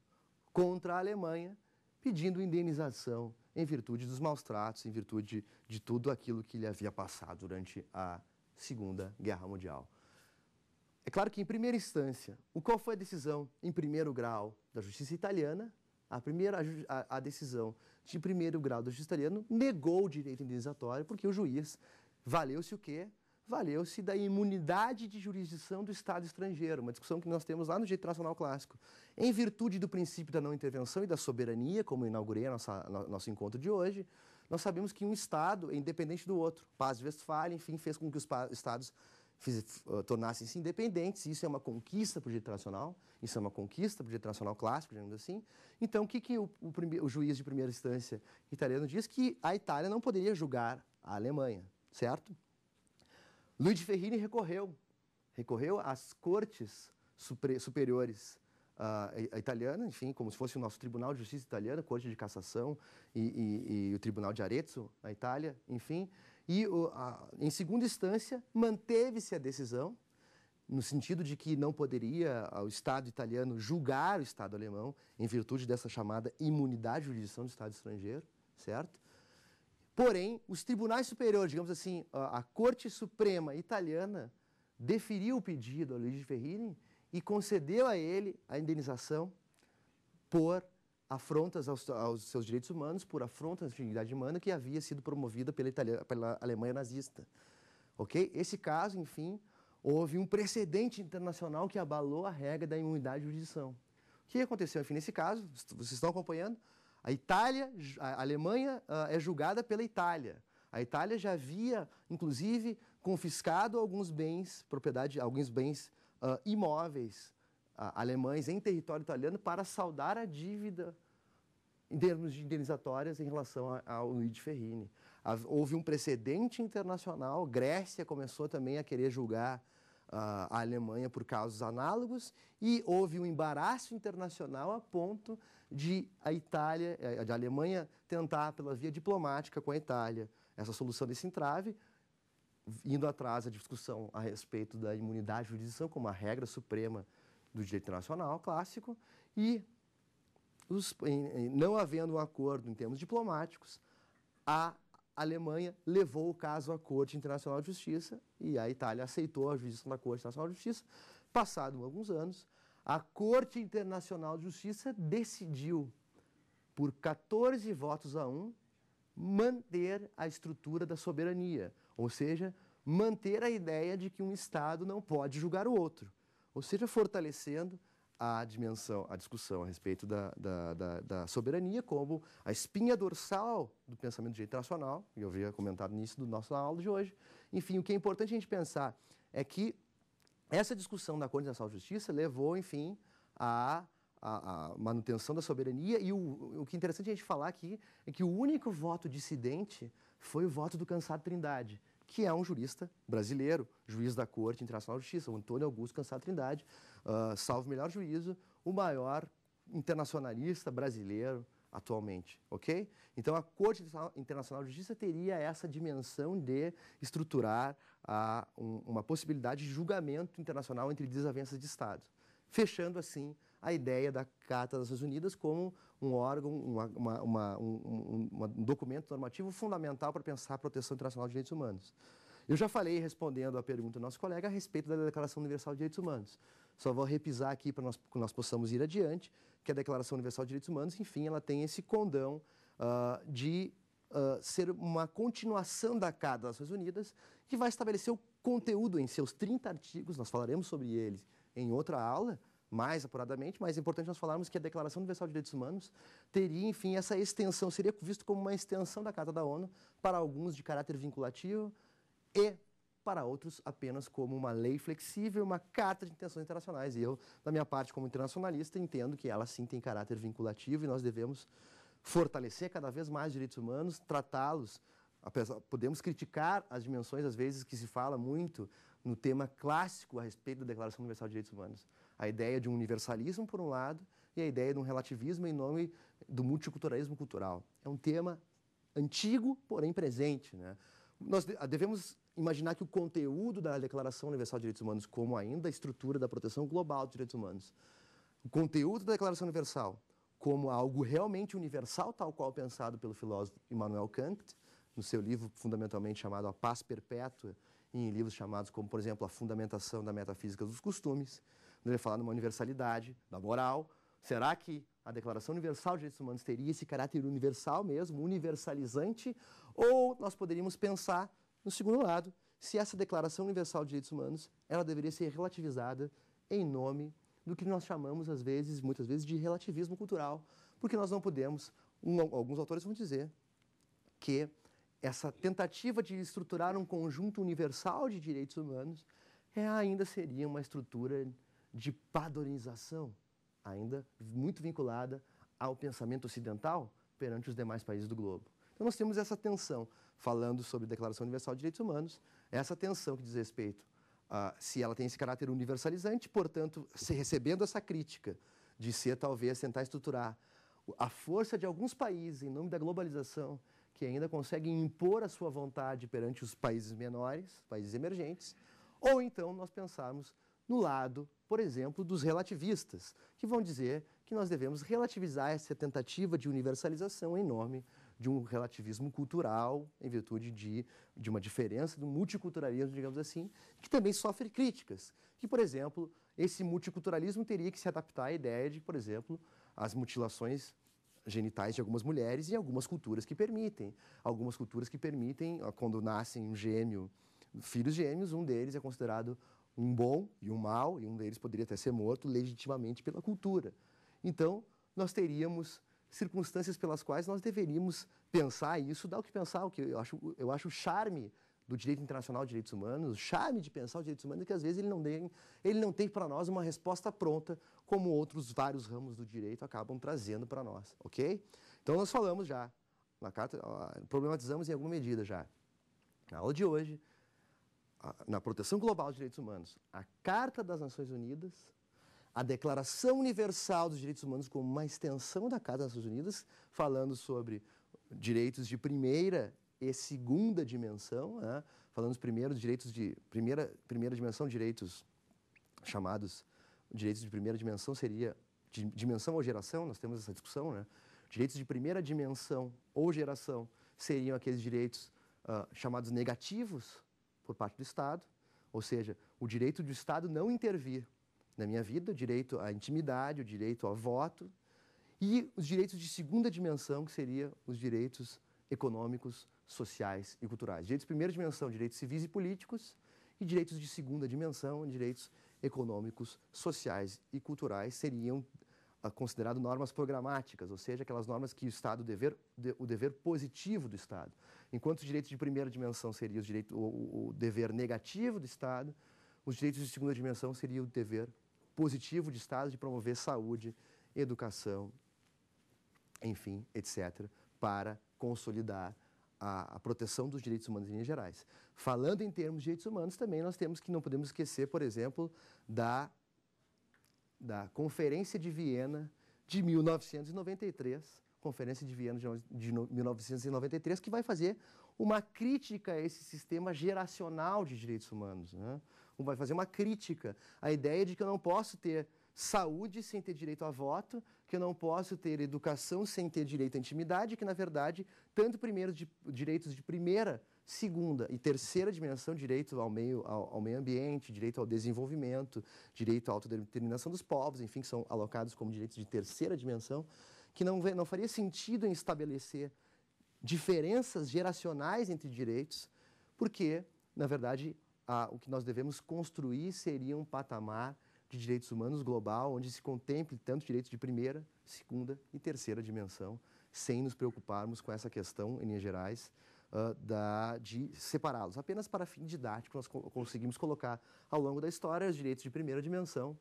contra a Alemanha, pedindo indenização em virtude dos maus tratos, em virtude de tudo aquilo que lhe havia passado durante a Segunda Guerra Mundial. É claro que, em primeira instância, o qual foi a decisão em primeiro grau da justiça italiana? A primeira a, a decisão de primeiro grau da justiça italiana negou o direito indenizatório porque o juiz valeu-se o quê? valeu-se da imunidade de jurisdição do Estado estrangeiro, uma discussão que nós temos lá no direito nacional clássico. Em virtude do princípio da não intervenção e da soberania, como inaugurei nossa, no, nosso encontro de hoje, nós sabemos que um Estado é independente do outro. Paz de Westfália, enfim, fez com que os Estados uh, tornassem-se independentes, isso é uma conquista para o direito nacional, isso é uma conquista para o direito nacional clássico, digamos assim. Então, o que, que o, o, o juiz de primeira instância italiano diz? Que a Itália não poderia julgar a Alemanha, certo? Luigi Ferrini recorreu, recorreu às cortes superiores uh, italiana, enfim, como se fosse o nosso Tribunal de Justiça italiano, Corte de Cassação e, e, e o Tribunal de Arezzo, na Itália, enfim. E, uh, em segunda instância, manteve-se a decisão, no sentido de que não poderia o Estado italiano julgar o Estado alemão em virtude dessa chamada imunidade de jurisdição do Estado estrangeiro, certo? Porém, os tribunais superiores, digamos assim, a, a Corte Suprema Italiana, deferiu o pedido a Luigi Ferrini e concedeu a ele a indenização por afrontas aos, aos, seus direitos humanos, por afrontas à dignidade humana que havia sido promovida pela, pela Alemanha nazista. Ok? Esse caso, enfim, houve um precedente internacional que abalou a regra da imunidade de jurisdição. O que aconteceu, enfim, nesse caso? Vocês estão acompanhando? A Itália, a Alemanha ah, é julgada pela Itália. A Itália já havia, inclusive, confiscado alguns bens, propriedade, alguns bens uh, imóveis uh, alemães em território italiano para saldar a dívida em termos de indenizatórias em relação ao Luigi Ferrini. Houve um precedente internacional, Grécia começou também a querer julgar a Alemanha por casos análogos e houve um embaraço internacional a ponto de a Itália, eh, de a Alemanha tentar pela via diplomática com a Itália essa solução desse entrave, indo atrás da discussão a respeito da imunidade de jurisdição como a regra suprema do direito internacional clássico e os, não havendo um acordo em termos diplomáticos, a a Alemanha levou o caso à Corte Internacional de Justiça e a Itália aceitou a jurisdição da Corte Internacional de Justiça. Passado alguns anos, a Corte Internacional de Justiça decidiu, por 14 votos a 1, manter a estrutura da soberania, ou seja, manter a ideia de que um Estado não pode julgar o outro, ou seja, fortalecendo a dimensão, a discussão a respeito da, da, da, da, soberania como a espinha dorsal do pensamento de direito internacional, e eu havia comentado nisso do nossa aula de hoje. Enfim, o que é importante a gente pensar é que essa discussão da Corte Nacional de Justiça levou, enfim, à a, a, manutenção da soberania e o, o que é interessante a gente falar aqui é que o único voto dissidente foi o voto do cansado Trindade que é um jurista brasileiro, juiz da Corte Internacional de Justiça, o Antônio Augusto Cansado Trindade, uh, salvo melhor juízo, o maior internacionalista brasileiro atualmente, ok? Então a Corte Internacional de Justiça teria essa dimensão de estruturar a, um, uma possibilidade de julgamento internacional entre desavenças de Estado, fechando assim a ideia da Carta das Nações Unidas como um órgão, uma, uma, uma, um, um, um documento normativo fundamental para pensar a proteção internacional de direitos humanos. Eu já falei, respondendo à pergunta do nosso colega, a respeito da Declaração Universal de Direitos Humanos. Só vou repisar aqui para nós, que nós possamos ir adiante, que a Declaração Universal de Direitos Humanos, enfim, ela tem esse condão uh, de uh, ser uma continuação da Carta das Nações Unidas, que vai estabelecer o conteúdo em seus 30 artigos, nós falaremos sobre eles em outra aula, mais apuradamente, mas é importante nós falarmos que a Declaração Universal de Direitos Humanos teria, enfim, essa extensão, seria visto como uma extensão da Carta da ONU para alguns de caráter vinculativo e para outros apenas como uma lei flexível, uma carta de intenções internacionais. E eu, da minha parte, como internacionalista, entendo que ela sim tem caráter vinculativo e nós devemos fortalecer cada vez mais os direitos humanos, tratá-los. Podemos criticar as dimensões, às vezes, que se fala muito no tema clássico a respeito da Declaração Universal de Direitos Humanos a ideia de um universalismo, por um lado, e a ideia de um relativismo em nome do multiculturalismo cultural. É um tema antigo, porém presente. Né? Nós ah, devemos imaginar que o conteúdo da Declaração Universal de Direitos Humanos, como ainda a estrutura da proteção global dos direitos humanos, o conteúdo da Declaração Universal como algo realmente universal, tal qual pensado pelo filósofo Immanuel Kant, no seu livro fundamentalmente chamado A Paz Perpétua, e em livros chamados como, por exemplo, A Fundamentação da Metafísica dos Costumes, ele falar numa universalidade da moral. Será que a Declaração Universal de Direitos Humanos teria esse caráter universal mesmo, universalizante? Ou nós poderíamos pensar, no segundo lado, se essa Declaração Universal de Direitos Humanos ela deveria ser relativizada em nome do que nós chamamos, às vezes, muitas vezes, de relativismo cultural, porque nós não podemos, um, alguns autores vão dizer, que essa tentativa de estruturar um conjunto universal de direitos humanos é, ainda seria uma estrutura de padronização, ainda muito vinculada ao pensamento ocidental perante os demais países do globo. Então nós temos essa tensão, falando sobre a Declaração Universal de Direitos Humanos, essa tensão que diz respeito a se ela tem esse caráter universalizante, portanto, se recebendo essa crítica de ser talvez tentar estruturar a força de alguns países em nome da globalização que ainda conseguem impor a sua vontade perante os países menores, países emergentes, ou então nós pensarmos no lado por exemplo, dos relativistas, que vão dizer que nós devemos relativizar essa tentativa de universalização em nome de um relativismo cultural, em virtude de, de uma diferença, do multiculturalismo, digamos assim, que também sofre críticas. Que, por exemplo, esse multiculturalismo teria que se adaptar à ideia de, por exemplo, as mutilações genitais de algumas mulheres em algumas culturas que permitem. Algumas culturas que permitem, quando nascem um gêmeo, filhos gêmeos, um deles é considerado um bom e um mal, e um deles poderia até ser morto legitimamente pela cultura. Então, nós teríamos circunstâncias pelas quais nós deveríamos pensar, e isso dá o que pensar, o que eu acho, eu acho o charme do direito internacional de direitos humanos, o charme de pensar os direitos humanos é que às vezes ele não tem, ele não tem para nós uma resposta pronta, como outros vários ramos do direito acabam trazendo para nós, ok? Então nós falamos já na carta, problematizamos em alguma medida já. Na aula de hoje, na proteção global dos direitos humanos, a Carta das Nações Unidas, a Declaração Universal dos Direitos Humanos como uma extensão da Carta das Nações Unidas, falando sobre direitos de primeira e segunda dimensão, né? falando primeiro direitos de primeira primeira dimensão, direitos chamados direitos de primeira dimensão seria de dimensão ou geração, nós temos essa discussão, né? Direitos de primeira dimensão ou geração seriam aqueles direitos uh, chamados negativos, por parte do Estado, ou seja, o direito do Estado não intervir na minha vida, o direito à intimidade, o direito ao voto, e os direitos de segunda dimensão, que seriam os direitos econômicos, sociais e culturais. Direitos de primeira dimensão, direitos civis e políticos, e direitos de segunda dimensão, direitos econômicos, sociais e culturais, seriam ah, considerados normas programáticas, ou seja, aquelas normas que o Estado dever, o dever positivo do Estado. Enquanto os direitos de primeira dimensão seriam os direitos, o, o dever negativo do Estado, os direitos de segunda dimensão seriam o dever positivo do Estado de promover saúde, educação, enfim, etc., para consolidar a, a, proteção dos direitos humanos em linhas gerais. Falando em termos de direitos humanos, também nós temos que não podemos esquecer, por exemplo, da, da Conferência de Viena de 1993, Conferência de Viena de 1993, que vai fazer uma crítica a esse sistema geracional de direitos humanos. Né? Vai fazer uma crítica à ideia de que eu não posso ter saúde sem ter direito a voto, que eu não posso ter educação sem ter direito à intimidade, que, na verdade, tanto primeiros de, direitos de primeira, segunda e terceira dimensão, direito ao meio, ao, ao meio ambiente, direito ao desenvolvimento, direito à autodeterminação dos povos, enfim, que são alocados como direitos de terceira dimensão, que não, não faria sentido em estabelecer diferenças geracionais entre direitos, porque, na verdade, a, o que nós devemos construir seria um patamar de direitos humanos global, onde se contemple tanto direitos de primeira, segunda e terceira dimensão, sem nos preocuparmos com essa questão, em linhas gerais, uh, da, de separá-los. Apenas para fim didático, nós co conseguimos colocar ao longo da história os direitos de primeira dimensão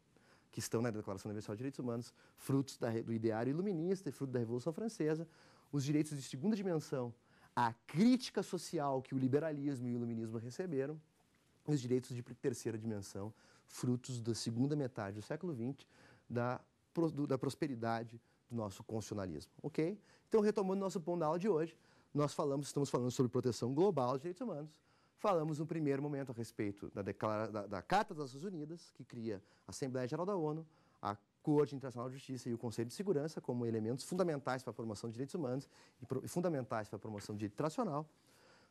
que estão na Declaração Universal de Direitos Humanos, frutos da, do ideário iluminista e fruto da Revolução Francesa, os direitos de segunda dimensão, a crítica social que o liberalismo e o iluminismo receberam, os direitos de terceira dimensão, frutos da segunda metade do século XX, da, do, da prosperidade do nosso constitucionalismo, ok? Então, retomando nosso ponto da aula de hoje, nós falamos, estamos falando sobre proteção global dos direitos humanos, Falamos no primeiro momento a respeito da, declara, da, da Carta das Nações Unidas, que cria a Assembleia Geral da ONU, a Corte Internacional de Justiça e o Conselho de Segurança como elementos fundamentais para a formação de direitos humanos e fundamentais para a promoção de direito internacional.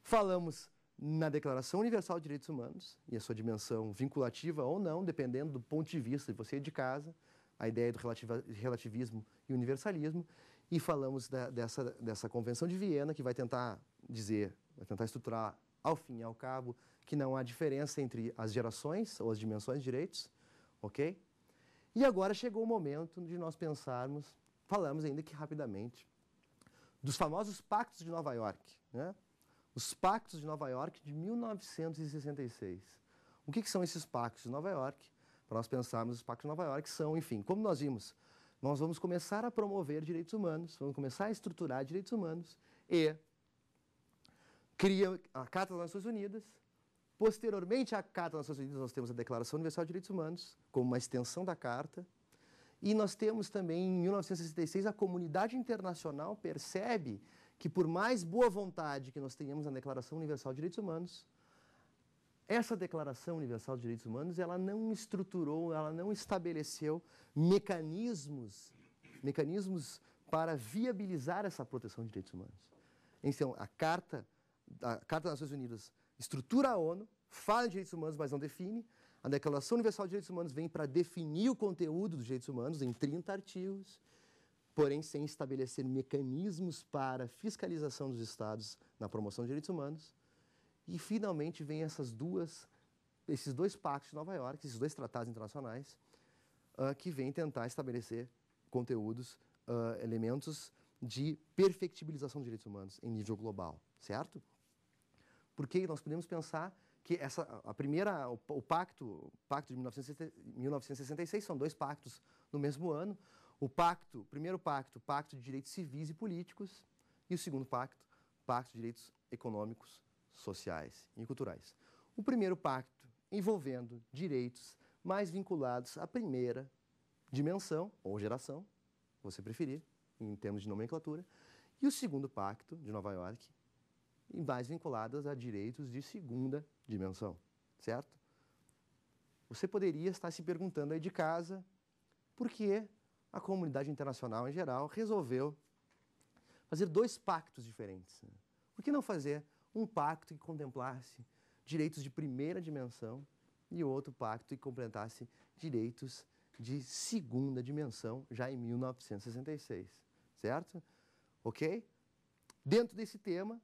Falamos na Declaração Universal de Direitos Humanos e a sua dimensão vinculativa ou não, dependendo do ponto de vista de você de casa, a ideia do relativismo e universalismo. E falamos da, dessa, dessa Convenção de Viena, que vai tentar dizer, vai tentar estruturar ao fim e ao cabo, que não há diferença entre as gerações ou as dimensões de direitos, ok? E agora chegou o momento de nós pensarmos, falamos ainda que rapidamente, dos famosos pactos de Nova York, né? Os pactos de Nova York de 1966. O que, que são esses pactos de Nova York? Para nós pensarmos, os pactos de Nova York são, enfim, como nós vimos, nós vamos começar a promover direitos humanos, vamos começar a estruturar direitos humanos e cria a Carta das Nações Unidas. Posteriormente à Carta das Nações Unidas, nós temos a Declaração Universal de Direitos Humanos, como uma extensão da Carta. E nós temos também, em 1966, a comunidade internacional percebe que, por mais boa vontade que nós tenhamos na Declaração Universal de Direitos Humanos, essa Declaração Universal de Direitos Humanos ela não estruturou, ela não estabeleceu mecanismos, mecanismos para viabilizar essa proteção de direitos humanos. Então, a Carta a Carta das Nações Unidas estrutura a ONU, fala de direitos humanos, mas não define. A Declaração Universal de Direitos Humanos vem para definir o conteúdo dos direitos humanos em 30 artigos, porém sem estabelecer mecanismos para fiscalização dos Estados na promoção de direitos humanos. E, finalmente, vem essas duas, esses dois pactos de Nova York, esses dois tratados internacionais, uh, que vêm tentar estabelecer conteúdos, uh, elementos de perfectibilização dos direitos humanos em nível global, certo? Porque nós podemos pensar que essa, a primeira, o, o pacto, pacto de 1966, são dois pactos no mesmo ano. O pacto, primeiro pacto, pacto de direitos civis e políticos, e o segundo pacto, pacto de direitos econômicos, sociais e culturais. O primeiro pacto envolvendo direitos mais vinculados à primeira dimensão ou geração, você preferir, em termos de nomenclatura, e o segundo pacto de Nova York e mais vinculadas a direitos de segunda dimensão, certo? Você poderia estar se perguntando aí de casa por que a comunidade internacional em geral resolveu fazer dois pactos diferentes. Por que não fazer um pacto que contemplasse direitos de primeira dimensão e outro pacto que completasse direitos de segunda dimensão já em 1966, certo? Ok? Dentro desse tema,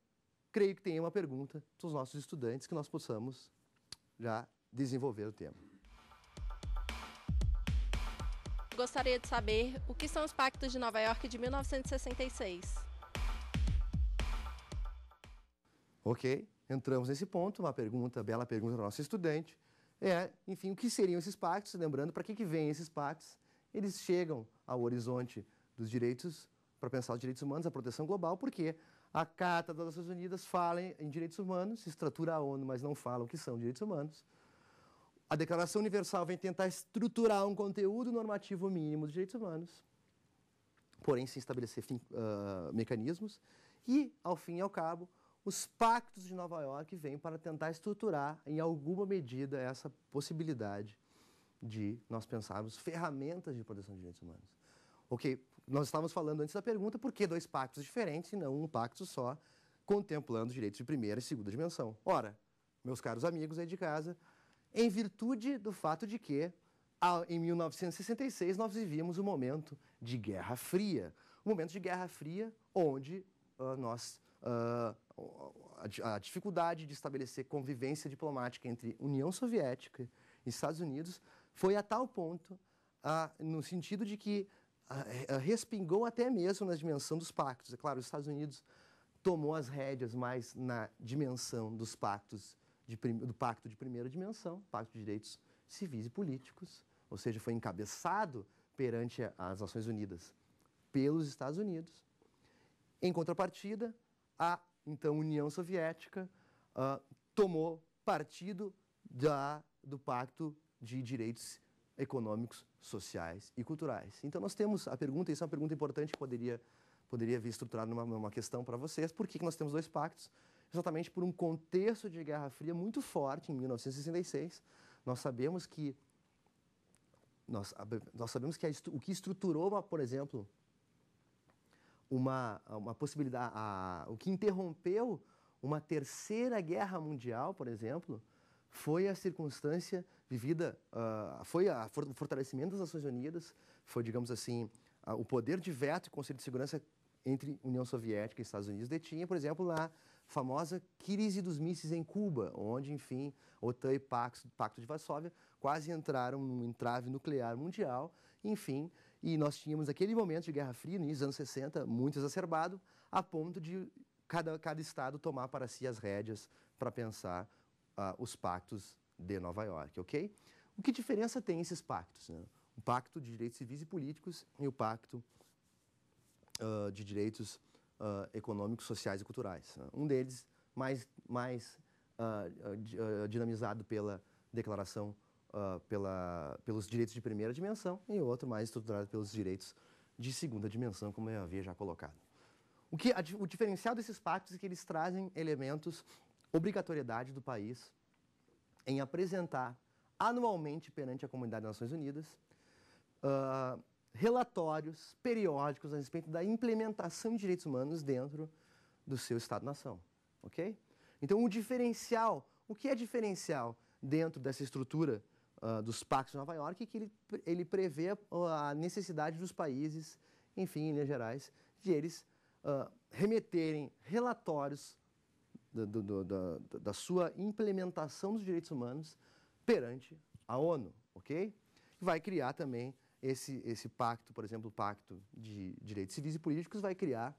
creio que tenha uma pergunta dos nossos estudantes que nós possamos já desenvolver o tema. Gostaria de saber o que são os Pactos de Nova York de 1966. Ok, entramos nesse ponto, uma pergunta, bela pergunta o nosso estudante, é, enfim, o que seriam esses pactos, lembrando para que, que vêm esses pactos, eles chegam ao horizonte dos direitos, para pensar os direitos humanos, a proteção global, porque a Carta das Nações Unidas fala em, em direitos humanos, estrutura a ONU, mas não fala o que são direitos humanos. A Declaração Universal vem tentar estruturar um conteúdo normativo mínimo dos direitos humanos, porém sem estabelecer fim, uh, mecanismos. E, ao fim e ao cabo, os pactos de Nova York vêm para tentar estruturar, em alguma medida, essa possibilidade de nós pensarmos ferramentas de proteção de direitos humanos. Ok, nós estávamos falando antes da pergunta por que dois pactos diferentes e não um pacto só, contemplando os direitos de primeira e segunda dimensão. Ora, meus caros amigos aí de casa, em virtude do fato de que, em 1966, nós vivíamos um momento de Guerra Fria. Um momento de Guerra Fria onde uh, nós. Uh, a, a dificuldade de estabelecer convivência diplomática entre União Soviética e Estados Unidos foi a tal ponto, uh, no sentido de que é, respingou até mesmo na dimensão dos pactos. É claro, os Estados Unidos tomou as rédeas mais na dimensão dos pactos de, do pacto de primeira dimensão, pacto de direitos civis e políticos, ou seja, foi encabeçado perante as Nações Unidas pelos Estados Unidos. Em contrapartida, a então União Soviética uh, tomou partido da, do Pacto de Direitos econômicos, sociais e culturais. Então, nós temos a pergunta, isso é uma pergunta importante que poderia, poderia vir estruturada numa, numa questão para vocês: por que, que nós temos dois pactos? Exatamente por um contexto de Guerra Fria muito forte em 1966. Nós sabemos que. Nós, nós sabemos que a, o que estruturou, uma, por exemplo, uma, uma possibilidade, a, o que interrompeu uma terceira guerra mundial, por exemplo, foi a circunstância vivida, uh, foi a, for, o fortalecimento das Nações Unidas, foi, digamos assim, a, o poder de veto que o Conselho de Segurança entre União Soviética e Estados Unidos detinha, por exemplo, na famosa crise dos mísseis em Cuba, onde, enfim, OTAN e Pacto, Pacto de Varsóvia quase entraram num entrave nuclear mundial, enfim, e nós tínhamos aquele momento de Guerra Fria, nos anos 60, muito exacerbado, a ponto de cada, cada estado tomar para si as rédeas para pensar ah, os pactos de Nova York, ok? O que diferença tem esses pactos? Né? O Pacto de Direitos Civis e Políticos e o Pacto uh, de Direitos uh, Econômicos, Sociais e Culturais. Né? Um deles mais, mais uh, dinamizado pela Declaração pela, pelos Direitos de Primeira Dimensão e outro mais estruturado pelos Direitos de Segunda Dimensão, como eu havia já colocado. O, que, a, o diferencial desses pactos é que eles trazem elementos obrigatoriedade do país em apresentar anualmente perante a comunidade das Nações Unidas uh, relatórios periódicos a respeito da implementação de direitos humanos dentro do seu Estado-nação, ok? Então, o diferencial, o que é diferencial dentro dessa estrutura uh, dos pactos de Nova York é que ele, ele prevê a necessidade dos países, enfim, em linhas gerais, de eles uh, remeterem relatórios do, do, da sua implementação dos direitos humanos perante a ONU, ok? Vai criar também esse, esse pacto, por exemplo, o Pacto de Direitos Civis e Políticos, vai criar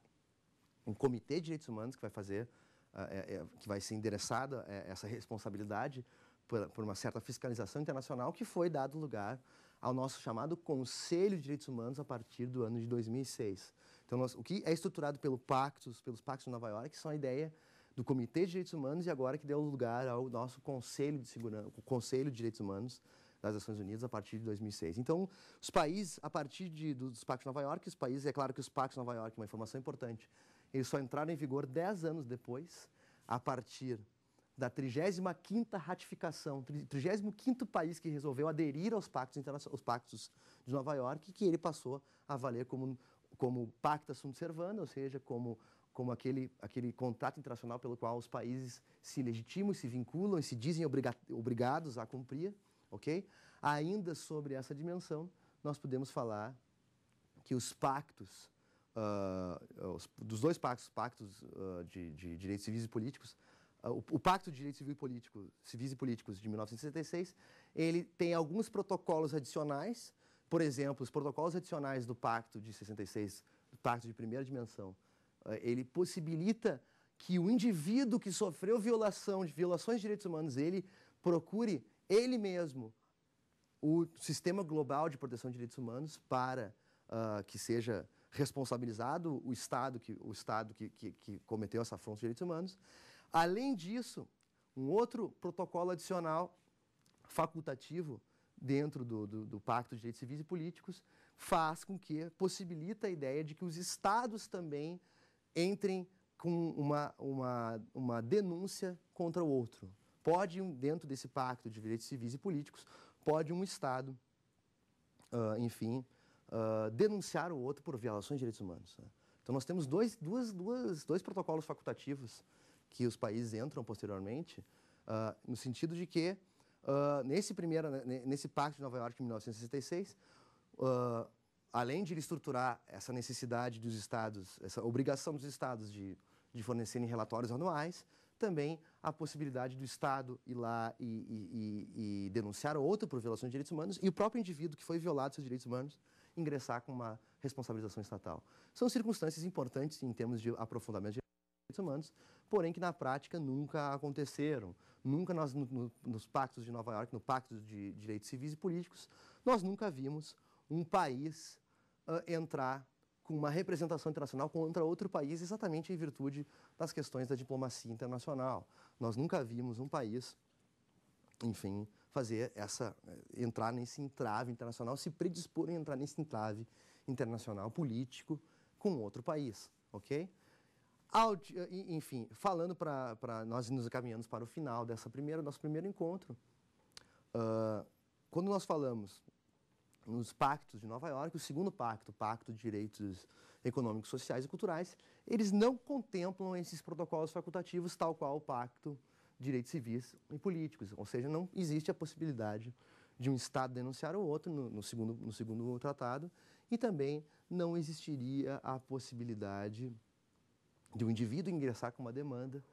um comitê de direitos humanos que vai fazer, ah, é, é, que vai ser endereçada é, essa responsabilidade por, por uma certa fiscalização internacional que foi dado lugar ao nosso chamado Conselho de Direitos Humanos a partir do ano de 2006. Então, nós, o que é estruturado pelo pactos, pelos pactos de Nova York, são a ideia do Comitê de Direitos Humanos e agora que deu lugar ao nosso Conselho de Segurança, Conselho de Direitos Humanos das Nações Unidas a partir de 2006. Então, os países, a partir de, dos Pactos de Nova York, os países, é claro que os Pactos de Nova York, uma informação importante, eles só entraram em vigor 10 anos depois, a partir da 35ª ratificação, 35º país que resolveu aderir aos pactos, os pactos de Nova York, que ele passou a valer como, como Pacto Sunt Servanda, ou seja, como como aquele, aquele contrato internacional pelo qual os países se legitimam, se vinculam e se dizem obriga obrigados a cumprir, ok? Ainda sobre essa dimensão, nós podemos falar que os pactos, uh, os, dos dois pactos, pactos uh, de, de, direitos civis e políticos, uh, o, o, Pacto de Direitos Civil e Político, Civis e Políticos de 1966, ele tem alguns protocolos adicionais, por exemplo, os protocolos adicionais do Pacto de 66, do Pacto de Primeira Dimensão, eh, ele possibilita que o indivíduo que sofreu violação, de violações de direitos humanos, ele procure ele mesmo o sistema global de proteção de direitos humanos para uh, que seja responsabilizado o Estado que, o Estado que, que, que cometeu essa afronta de direitos humanos. Além disso, um outro protocolo adicional facultativo dentro do, do, do, Pacto de Direitos Civis e Políticos faz com que possibilita a ideia de que os Estados também entrem com uma, uma, uma denúncia contra o outro. Pode, dentro desse pacto de direitos civis e políticos, pode um Estado, uh, enfim, uh, denunciar o outro por violações de direitos humanos. Né? Então, nós temos dois, duas, duas, dois protocolos facultativos que os países entram posteriormente, uh, no sentido de que, nesse, primeiro, né, nesse Pacto de Nova York de 1966, além de ele estruturar essa necessidade dos estados, essa obrigação dos estados de, de fornecerem relatórios anuais, também a possibilidade do Estado ir lá e, e, e, e denunciar outra por violação de direitos humanos e o próprio indivíduo que foi violado seus direitos humanos ingressar com uma responsabilização estatal. São circunstâncias importantes em termos de aprofundamento de direitos humanos, porém que na prática nunca aconteceram. Nunca nós, no, nos pactos de Nova York, no Pacto de Direitos Civis e Políticos, nós nunca vimos um país uh, entrar com uma representação internacional contra outro país, exatamente em virtude das questões da diplomacia internacional. Nós nunca vimos um país, enfim, fazer essa eh, entrar nesse entrave internacional, se predispor a entrar nesse entrave internacional político com outro país, ok? Eh, enfim, falando para nós nos encaminhamos para o final dessa primeira nosso primeiro encontro, uh, quando nós falamos nos pactos de Nova York, o segundo pacto, o Pacto de Direitos Econômicos, Sociais e Culturais, eles não contemplam esses protocolos facultativos, tal qual o Pacto de Direitos Civis e Políticos. Ou seja, não existe a possibilidade de um Estado denunciar o outro no, no segundo, no segundo tratado, e também não existiria a possibilidade de um indivíduo ingressar com uma demanda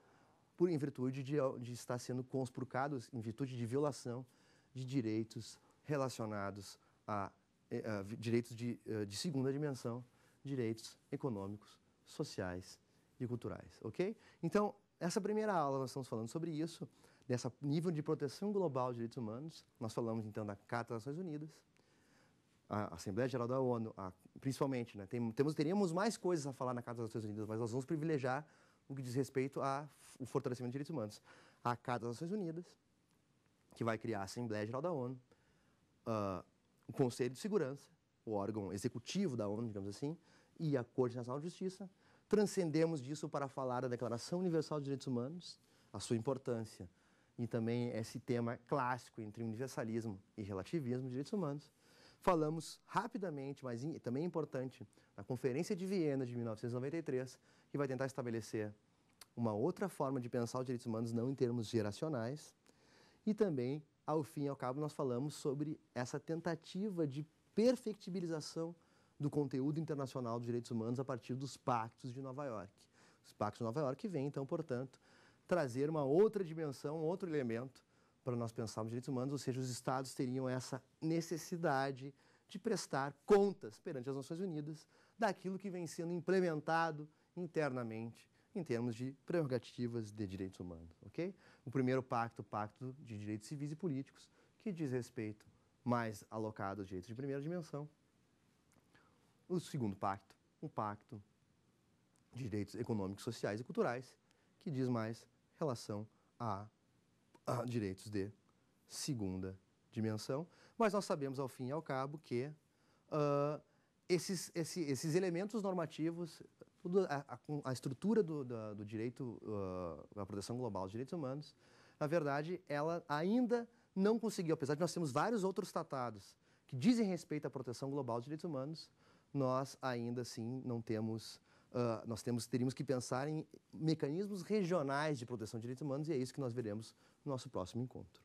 por, em virtude de, de estar sendo conspurcado, em virtude de violação de direitos relacionados a, eh, a direitos de, eh, de segunda dimensão, direitos econômicos, sociais e culturais, ok? Então, essa primeira aula nós estamos falando sobre isso, desse nível de proteção global de direitos humanos. Nós falamos então da Carta das Nações Unidas, a Assembleia Geral da ONU, a, principalmente, né? Tem, temos, teríamos mais coisas a falar na Carta das Nações Unidas, mas nós vamos privilegiar o que diz respeito ao fortalecimento de direitos humanos. A Carta das Nações Unidas, que vai criar a Assembleia Geral da ONU, ah, o Conselho de Segurança, o órgão executivo da ONU, digamos assim, e a Corte Nacional de Justiça. Transcendemos disso para falar da Declaração Universal dos Direitos Humanos, a sua importância e também esse tema clássico entre universalismo e relativismo de direitos humanos. Falamos rapidamente, mas também é importante, da Conferência de Viena de 1993, que vai tentar estabelecer uma outra forma de pensar os direitos humanos não em termos geracionais e também ao fim e ao cabo, nós falamos sobre essa tentativa de perfectibilização do conteúdo internacional dos direitos humanos a partir dos pactos de Nova York. Os pactos de Nova York vêm, então, portanto, trazer uma outra dimensão, um outro elemento para nós pensarmos direitos humanos, ou seja, os estados teriam essa necessidade de prestar contas perante as Nações Unidas daquilo que vem sendo implementado internamente em termos de prerrogativas de direitos humanos, ok? O primeiro pacto, o Pacto de Direitos Civis e Políticos, que diz respeito mais alocado aos direitos de primeira dimensão. O segundo pacto, um pacto de direitos econômicos, sociais e culturais, que diz mais relação a, a direitos de segunda dimensão. Mas nós sabemos, ao fim e ao cabo, que uh, esses, esse, esses elementos normativos a, a, estrutura do, da, do direito, uh, a proteção global dos direitos humanos, na verdade, ela ainda não conseguiu, apesar de nós termos vários outros tratados que dizem respeito à proteção global dos direitos humanos, nós ainda assim não temos, uh, nós temos, teríamos que pensar em mecanismos regionais de proteção de direitos humanos e é isso que nós veremos no nosso próximo encontro.